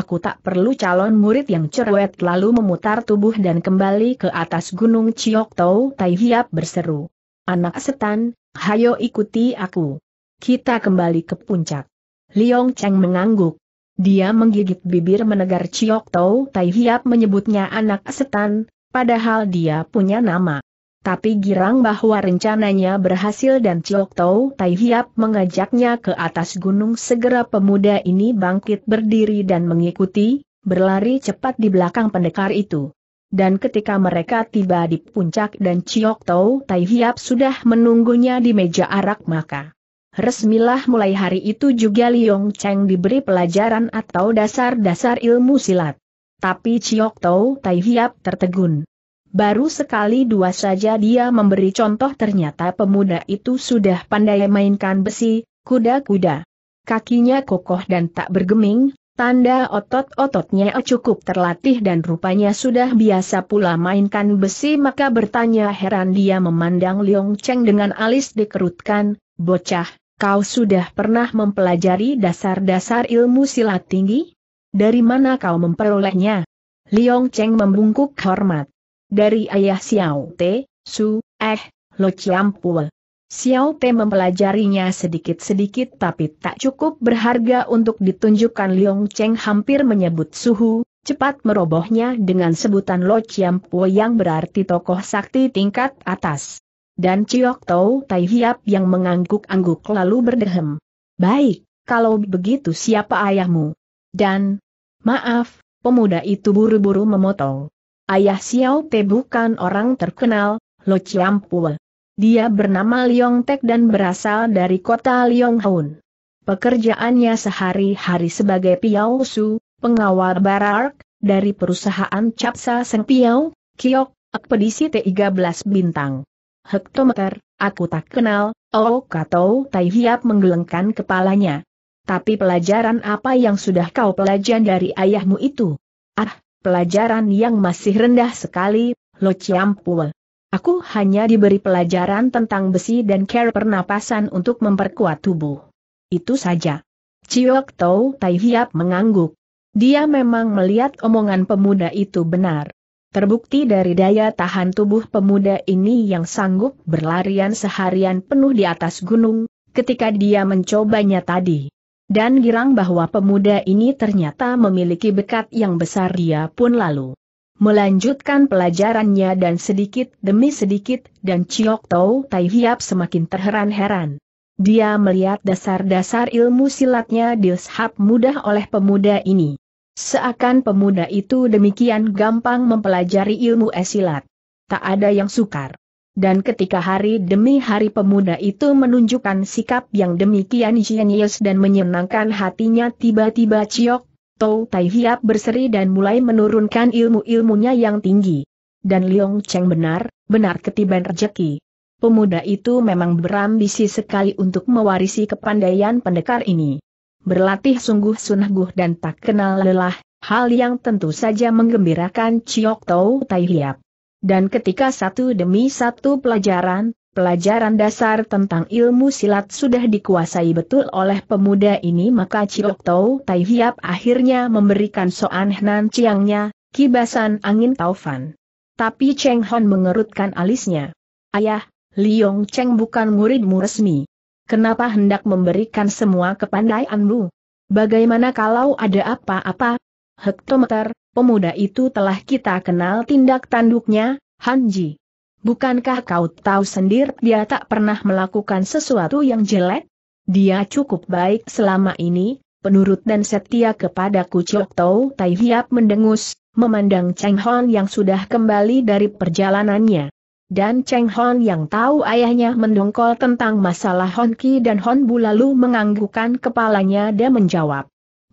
aku tak perlu calon murid yang cerewet lalu memutar tubuh dan kembali ke atas gunung Ciok Tau Tai Hiap berseru. Anak setan, hayo ikuti aku. Kita kembali ke puncak. Liong Cheng mengangguk. Dia menggigit bibir menegar Ciok Tau Tai Hiap menyebutnya anak setan, padahal dia punya nama. Tapi girang bahwa rencananya berhasil dan Chok Tau Tai Hiap mengajaknya ke atas gunung segera pemuda ini bangkit berdiri dan mengikuti, berlari cepat di belakang pendekar itu. Dan ketika mereka tiba di puncak dan Chok Tau Tai Hiap sudah menunggunya di meja arak maka. Resmilah mulai hari itu juga Liong Cheng diberi pelajaran atau dasar-dasar ilmu silat. Tapi Ciok Tau Tai Hiap tertegun. Baru sekali dua saja dia memberi contoh ternyata pemuda itu sudah pandai mainkan besi, kuda-kuda. Kakinya kokoh dan tak bergeming, tanda otot-ototnya cukup terlatih dan rupanya sudah biasa pula mainkan besi maka bertanya heran dia memandang Liong Cheng dengan alis dikerutkan, bocah, kau sudah pernah mempelajari dasar-dasar ilmu silat tinggi? Dari mana kau memperolehnya? Liong Cheng membungkuk hormat dari ayah Xiao Te, Su, Eh, Lo Chiampua. Xiao Te mempelajarinya sedikit-sedikit tapi tak cukup berharga untuk ditunjukkan Liong Cheng hampir menyebut suhu, cepat merobohnya dengan sebutan Lo Chiampua yang berarti tokoh sakti tingkat atas. Dan Chiok Tau Tai Hiap yang mengangguk-angguk lalu berdehem. Baik, kalau begitu siapa ayahmu? Dan, maaf, pemuda itu buru-buru memotong. Ayah Xiao Pe bukan orang terkenal, Lo Chiampue. Dia bernama Liong Tek dan berasal dari kota Hun. Pekerjaannya sehari-hari sebagai Piao Su, pengawal barak, dari perusahaan Capsa Seng Piao, Kiok, Ekpedisi T13 Bintang. Hektometer, aku tak kenal, Oh Kato Tai Hiap menggelengkan kepalanya. Tapi pelajaran apa yang sudah kau pelajari dari ayahmu itu? Ah, Pelajaran yang masih rendah sekali, Lo Chiampue. Aku hanya diberi pelajaran tentang besi dan care pernapasan untuk memperkuat tubuh. Itu saja. Ciok Tau Tai Hiap mengangguk. Dia memang melihat omongan pemuda itu benar. Terbukti dari daya tahan tubuh pemuda ini yang sanggup berlarian seharian penuh di atas gunung, ketika dia mencobanya tadi dan girang bahwa pemuda ini ternyata memiliki bekat yang besar dia pun lalu melanjutkan pelajarannya dan sedikit demi sedikit dan Ciok Tau Tai Hiap semakin terheran-heran. Dia melihat dasar-dasar ilmu silatnya dishap mudah oleh pemuda ini. Seakan pemuda itu demikian gampang mempelajari ilmu esilat. Tak ada yang sukar dan ketika hari demi hari pemuda itu menunjukkan sikap yang demikian jenius dan menyenangkan hatinya tiba-tiba Ciok, Tou Tai Hiap berseri dan mulai menurunkan ilmu-ilmunya yang tinggi. Dan Liong Cheng benar, benar ketiban rejeki. Pemuda itu memang berambisi sekali untuk mewarisi kepandaian pendekar ini. Berlatih sungguh sunahguh dan tak kenal lelah, hal yang tentu saja menggembirakan Ciok Tou Tai Hiap. Dan ketika satu demi satu pelajaran, pelajaran dasar tentang ilmu silat sudah dikuasai betul oleh pemuda ini maka Ciok Tau Tai Hiap akhirnya memberikan Soan Hnan Chiangnya, kibasan angin taufan. Tapi Cheng Hon mengerutkan alisnya. Ayah, Li Yong Cheng bukan muridmu resmi. Kenapa hendak memberikan semua kepandaianmu? Bagaimana kalau ada apa-apa? Hektometer, Pemuda itu telah kita kenal tindak tanduknya, Hanji. Bukankah kau tahu sendiri dia tak pernah melakukan sesuatu yang jelek? Dia cukup baik selama ini, penurut dan setia kepada Chiok Tau Tai Hiap mendengus, memandang Cheng Hon yang sudah kembali dari perjalanannya. Dan Cheng Hon yang tahu ayahnya mendongkol tentang masalah Hon Ki dan Hon Bu lalu menganggukkan kepalanya dan menjawab.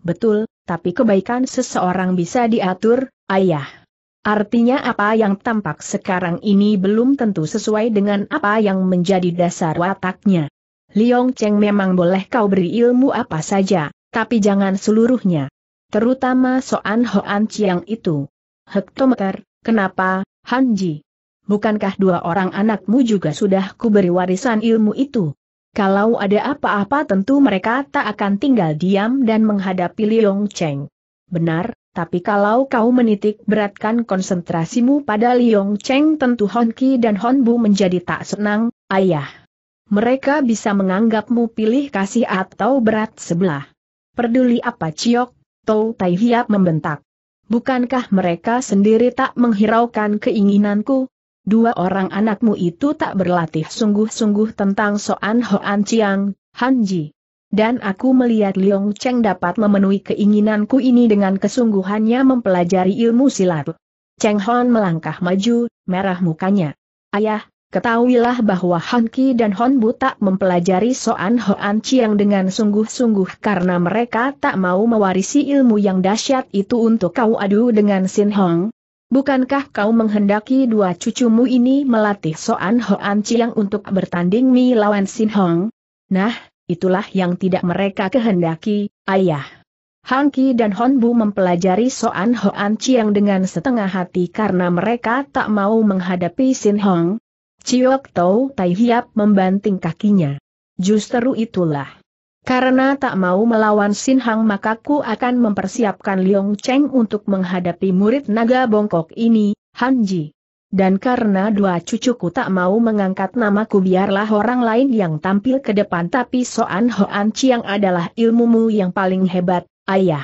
Betul, tapi kebaikan seseorang bisa diatur, ayah. Artinya apa yang tampak sekarang ini belum tentu sesuai dengan apa yang menjadi dasar wataknya. Liong Cheng memang boleh kau beri ilmu apa saja, tapi jangan seluruhnya. Terutama Soan Hoan Chiang itu. Hektometer, kenapa, Hanji? Bukankah dua orang anakmu juga sudah kuberi warisan ilmu itu? Kalau ada apa-apa tentu mereka tak akan tinggal diam dan menghadapi Liong Cheng. Benar, tapi kalau kau menitik beratkan konsentrasimu pada Liong Cheng tentu Hon Ki dan Hon Bu menjadi tak senang, ayah. Mereka bisa menganggapmu pilih kasih atau berat sebelah. Perduli apa Ciok, Tou Tai Hiap membentak. Bukankah mereka sendiri tak menghiraukan keinginanku, dua orang anakmu itu tak berlatih sungguh-sungguh tentang Soan Hoan Chiang, Han Ji. Dan aku melihat Liong Cheng dapat memenuhi keinginanku ini dengan kesungguhannya mempelajari ilmu silat. Cheng Hon melangkah maju, merah mukanya. Ayah, Ketahuilah bahwa Han Ki dan Hon Bu tak mempelajari Soan Hoan Chiang dengan sungguh-sungguh karena mereka tak mau mewarisi ilmu yang dahsyat itu untuk kau adu dengan Sin Hong, Bukankah kau menghendaki dua cucumu ini melatih Soan Hoan Chiang untuk bertanding Mi lawan Sin Hong? Nah, itulah yang tidak mereka kehendaki, ayah. Hang Ki dan Hon Bu mempelajari Soan Hoan Chiang dengan setengah hati karena mereka tak mau menghadapi Sin Hong. Chiok Tau Tai Hiap membanting kakinya. Justru itulah. Karena tak mau melawan Sin Hang maka ku akan mempersiapkan Liong Cheng untuk menghadapi murid naga bongkok ini, Han Ji. Dan karena dua cucuku tak mau mengangkat namaku biarlah orang lain yang tampil ke depan tapi Soan Hoan Chiang adalah ilmumu yang paling hebat, ayah.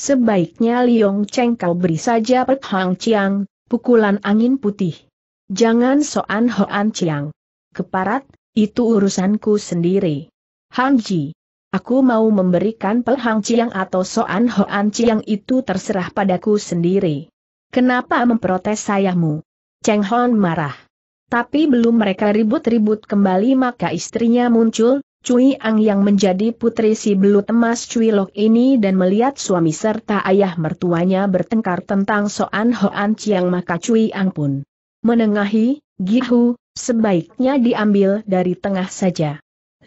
Sebaiknya Liong Cheng kau beri saja Pek Hang Chiang, pukulan angin putih. Jangan Soan Hoan Chiang. Keparat, itu urusanku sendiri. Han Ji, Aku mau memberikan pelhang Ciang atau Soan Hoan Ciang itu terserah padaku sendiri. Kenapa memprotes sayamu? Cheng Hon marah. Tapi belum mereka ribut-ribut kembali maka istrinya muncul, Cui Ang yang menjadi putri si belut emas Cui Lok ini dan melihat suami serta ayah mertuanya bertengkar tentang Soan Hoan Ciang maka Cui Ang pun menengahi, Gihu, sebaiknya diambil dari tengah saja.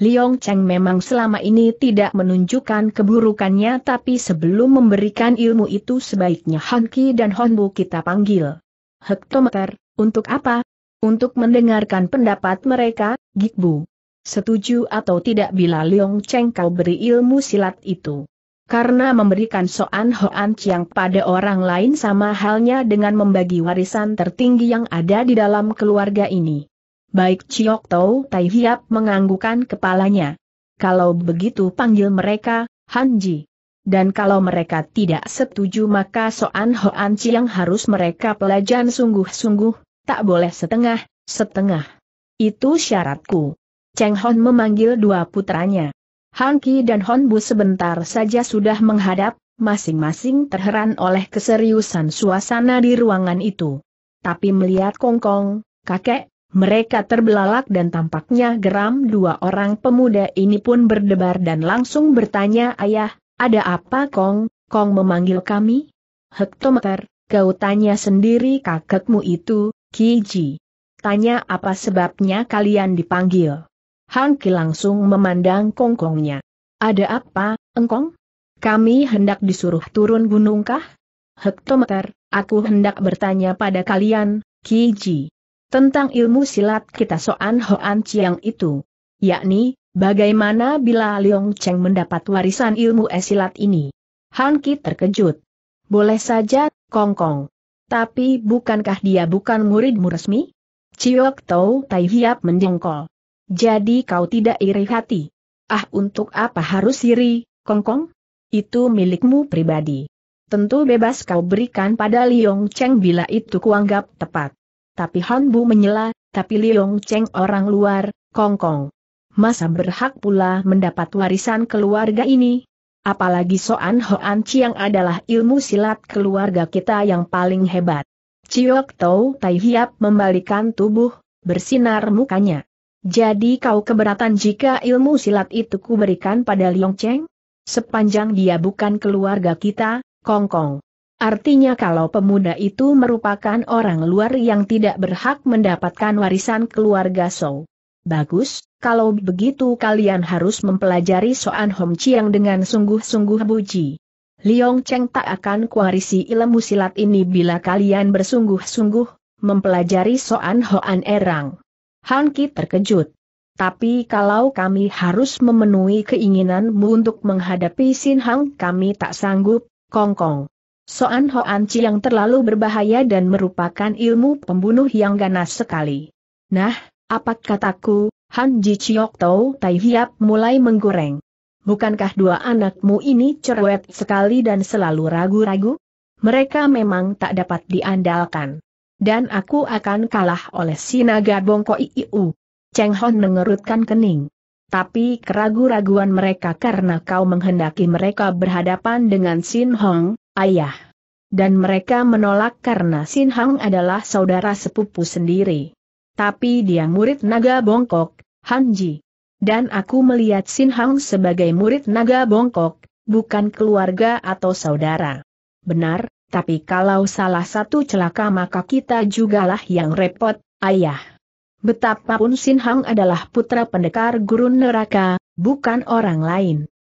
Liong Cheng memang selama ini tidak menunjukkan keburukannya tapi sebelum memberikan ilmu itu sebaiknya Han Ki dan Hon Bu kita panggil. Hektometer, untuk apa? Untuk mendengarkan pendapat mereka, Gik Bu, Setuju atau tidak bila Liong Cheng kau beri ilmu silat itu? Karena memberikan soan hoan ciang pada orang lain sama halnya dengan membagi warisan tertinggi yang ada di dalam keluarga ini. Baik Chiok Tau Tai Hiap menganggukan kepalanya. Kalau begitu panggil mereka, Hanji. Dan kalau mereka tidak setuju maka Soan Hoan Chiang harus mereka pelajan sungguh-sungguh, tak boleh setengah, setengah. Itu syaratku. Cheng Hon memanggil dua putranya. Han Ki dan Hon Bu sebentar saja sudah menghadap, masing-masing terheran oleh keseriusan suasana di ruangan itu. Tapi melihat Kong Kong, kakek, mereka terbelalak dan tampaknya geram dua orang pemuda ini pun berdebar dan langsung bertanya ayah, ada apa Kong, Kong memanggil kami? Hektometer, kau tanya sendiri kakekmu itu, Kiji. Tanya apa sebabnya kalian dipanggil. Hangki langsung memandang Kongkongnya. Ada apa, Engkong? Kami hendak disuruh turun gunungkah? Hektometer, aku hendak bertanya pada kalian, Kiji tentang ilmu silat kita Soan Hoan Chiang itu. Yakni, bagaimana bila Liong Cheng mendapat warisan ilmu esilat ini? Han Ki terkejut. Boleh saja, Kong Kong. Tapi bukankah dia bukan muridmu resmi? Ciok Tau Tai Hiap mendengkol. Jadi kau tidak iri hati? Ah untuk apa harus iri, Kong Kong? Itu milikmu pribadi tentu bebas kau berikan pada Liong Cheng bila itu kuanggap tepat tapi Han Bu menyela, tapi Liong Cheng orang luar, Kong Kong. Masa berhak pula mendapat warisan keluarga ini? Apalagi Soan Hoan Chiang adalah ilmu silat keluarga kita yang paling hebat. Chiok Tau Tai Hiap membalikan tubuh, bersinar mukanya. Jadi kau keberatan jika ilmu silat itu kuberikan pada Liong Cheng? Sepanjang dia bukan keluarga kita, Kong Kong. Artinya kalau pemuda itu merupakan orang luar yang tidak berhak mendapatkan warisan keluarga So. Bagus, kalau begitu kalian harus mempelajari Soan Hom Chiang dengan sungguh-sungguh buji. Liong Cheng tak akan kuarisi ilmu silat ini bila kalian bersungguh-sungguh mempelajari Soan Hoan Erang. Han Ki terkejut. Tapi kalau kami harus memenuhi keinginanmu untuk menghadapi Sin Hang, kami tak sanggup, Kong -kong. Soan Hoan Chi yang terlalu berbahaya dan merupakan ilmu pembunuh yang ganas sekali. Nah, apa kataku, Han Ji Chiok Tau Tai Hiap mulai menggoreng. Bukankah dua anakmu ini cerewet sekali dan selalu ragu-ragu? Mereka memang tak dapat diandalkan. Dan aku akan kalah oleh si naga bongko iiu. Cheng Hon mengerutkan kening tapi keraguan raguan mereka karena kau menghendaki mereka berhadapan dengan Sin Hong, ayah. Dan mereka menolak karena Sin Hong adalah saudara sepupu sendiri. Tapi dia murid naga bongkok, Han Ji. Dan aku melihat Sin Hong sebagai murid naga bongkok, bukan keluarga atau saudara. Benar, tapi kalau salah satu celaka maka kita jugalah yang repot, ayah. Betapapun Sin Hang adalah putra pendekar guru neraka, bukan orang lain.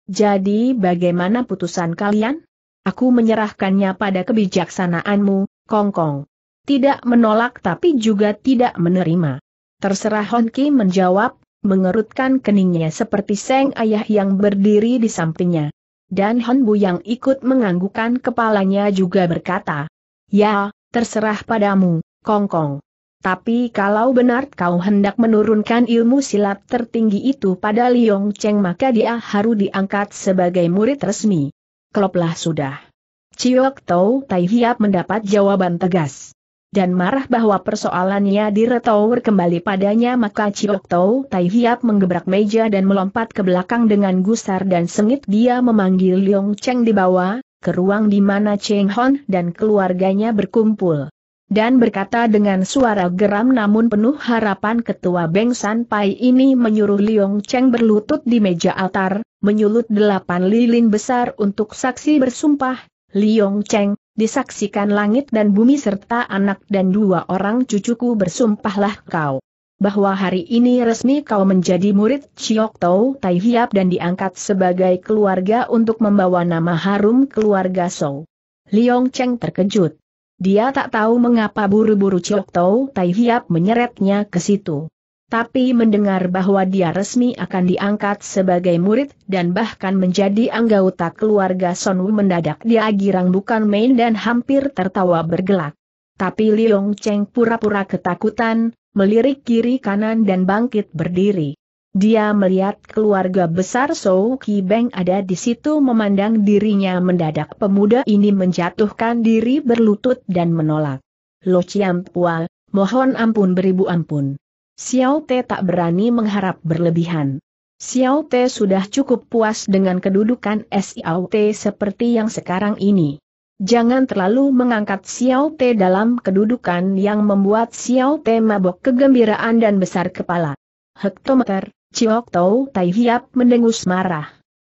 Jadi bagaimana putusan kalian? Aku menyerahkannya pada kebijaksanaanmu, Kong Kong. Tidak menolak tapi juga tidak menerima. Terserah Hon Ki menjawab, mengerutkan keningnya seperti seng ayah yang berdiri di sampingnya. Dan Hon Bu yang ikut menganggukkan kepalanya juga berkata, Ya, terserah padamu, Kong Kong. Tapi kalau benar kau hendak menurunkan ilmu silat tertinggi itu pada Liong Cheng maka dia harus diangkat sebagai murid resmi. Keloplah sudah. Ciok Tau Tai Hiap mendapat jawaban tegas. Dan marah bahwa persoalannya diretower kembali padanya maka Ciok Tau Tai Hiap menggebrak meja dan melompat ke belakang dengan gusar dan sengit dia memanggil Liong Cheng di bawah, ke ruang di mana Cheng Hon dan keluarganya berkumpul dan berkata dengan suara geram namun penuh harapan ketua Beng San Pai ini menyuruh Liong Cheng berlutut di meja altar, menyulut delapan lilin besar untuk saksi bersumpah, Liong Cheng, disaksikan langit dan bumi serta anak dan dua orang cucuku bersumpahlah kau. Bahwa hari ini resmi kau menjadi murid Chiok Tau Tai Hiap dan diangkat sebagai keluarga untuk membawa nama harum keluarga Sou. Liong Cheng terkejut. Dia tak tahu mengapa buru-buru Chok Tau Tai Hiap menyeretnya ke situ. Tapi mendengar bahwa dia resmi akan diangkat sebagai murid dan bahkan menjadi anggota keluarga Wu mendadak dia girang bukan main dan hampir tertawa bergelak. Tapi Liong Cheng pura-pura ketakutan, melirik kiri kanan dan bangkit berdiri. Dia melihat keluarga besar Sou Ki Beng ada di situ memandang dirinya mendadak pemuda ini menjatuhkan diri berlutut dan menolak. Lo Chiam Pua, mohon ampun beribu ampun. Xiao Te tak berani mengharap berlebihan. Xiao Te sudah cukup puas dengan kedudukan Xiao Te seperti yang sekarang ini. Jangan terlalu mengangkat Xiao Te dalam kedudukan yang membuat Xiao Te mabok kegembiraan dan besar kepala. Hektometer, Ciok Tau Tai Hiap mendengus marah.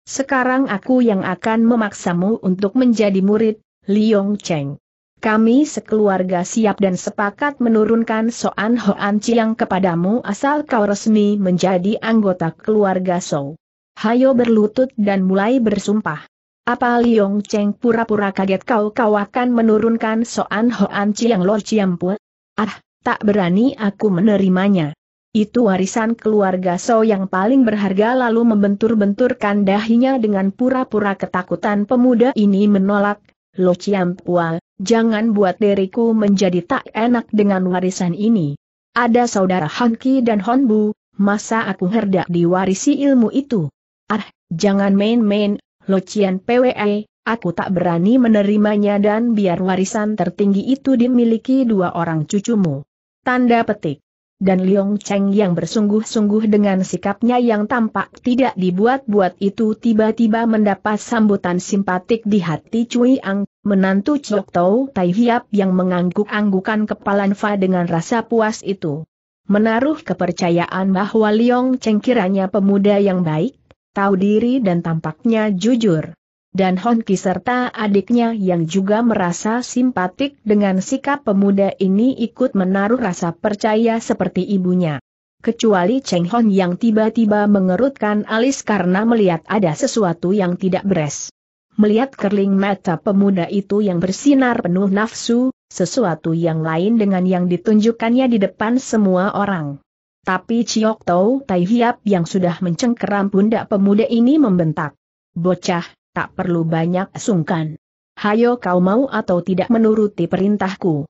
Sekarang aku yang akan memaksamu untuk menjadi murid, Liong Cheng. Kami sekeluarga siap dan sepakat menurunkan Soan Hoan Chiang kepadamu asal kau resmi menjadi anggota keluarga So. Hayo berlutut dan mulai bersumpah. Apa Liong Cheng pura-pura kaget kau kau akan menurunkan Soan Hoan Chiang Chiang Pu? Ah, tak berani aku menerimanya. Itu warisan keluarga So yang paling berharga lalu membentur-benturkan dahinya dengan pura-pura ketakutan pemuda ini menolak. Lo Pua, jangan buat diriku menjadi tak enak dengan warisan ini. Ada saudara Han Ki dan Hon Bu, masa aku herdak diwarisi ilmu itu? Ah, jangan main-main, Lo Chiam PWE, aku tak berani menerimanya dan biar warisan tertinggi itu dimiliki dua orang cucumu. Tanda petik dan Liong Cheng yang bersungguh-sungguh dengan sikapnya yang tampak tidak dibuat-buat itu tiba-tiba mendapat sambutan simpatik di hati Cui Ang, menantu Chok Tau Tai Hiap yang mengangguk-anggukan kepala Fa dengan rasa puas itu. Menaruh kepercayaan bahwa Liong Cheng kiranya pemuda yang baik, tahu diri dan tampaknya jujur dan Honki serta adiknya yang juga merasa simpatik dengan sikap pemuda ini ikut menaruh rasa percaya seperti ibunya. Kecuali Cheng Hon yang tiba-tiba mengerutkan alis karena melihat ada sesuatu yang tidak beres. Melihat kerling mata pemuda itu yang bersinar penuh nafsu, sesuatu yang lain dengan yang ditunjukkannya di depan semua orang. Tapi Chiok Tau Tai Hiap yang sudah mencengkeram pundak pemuda ini membentak. Bocah, tak perlu banyak sungkan. Hayo kau mau atau tidak menuruti perintahku.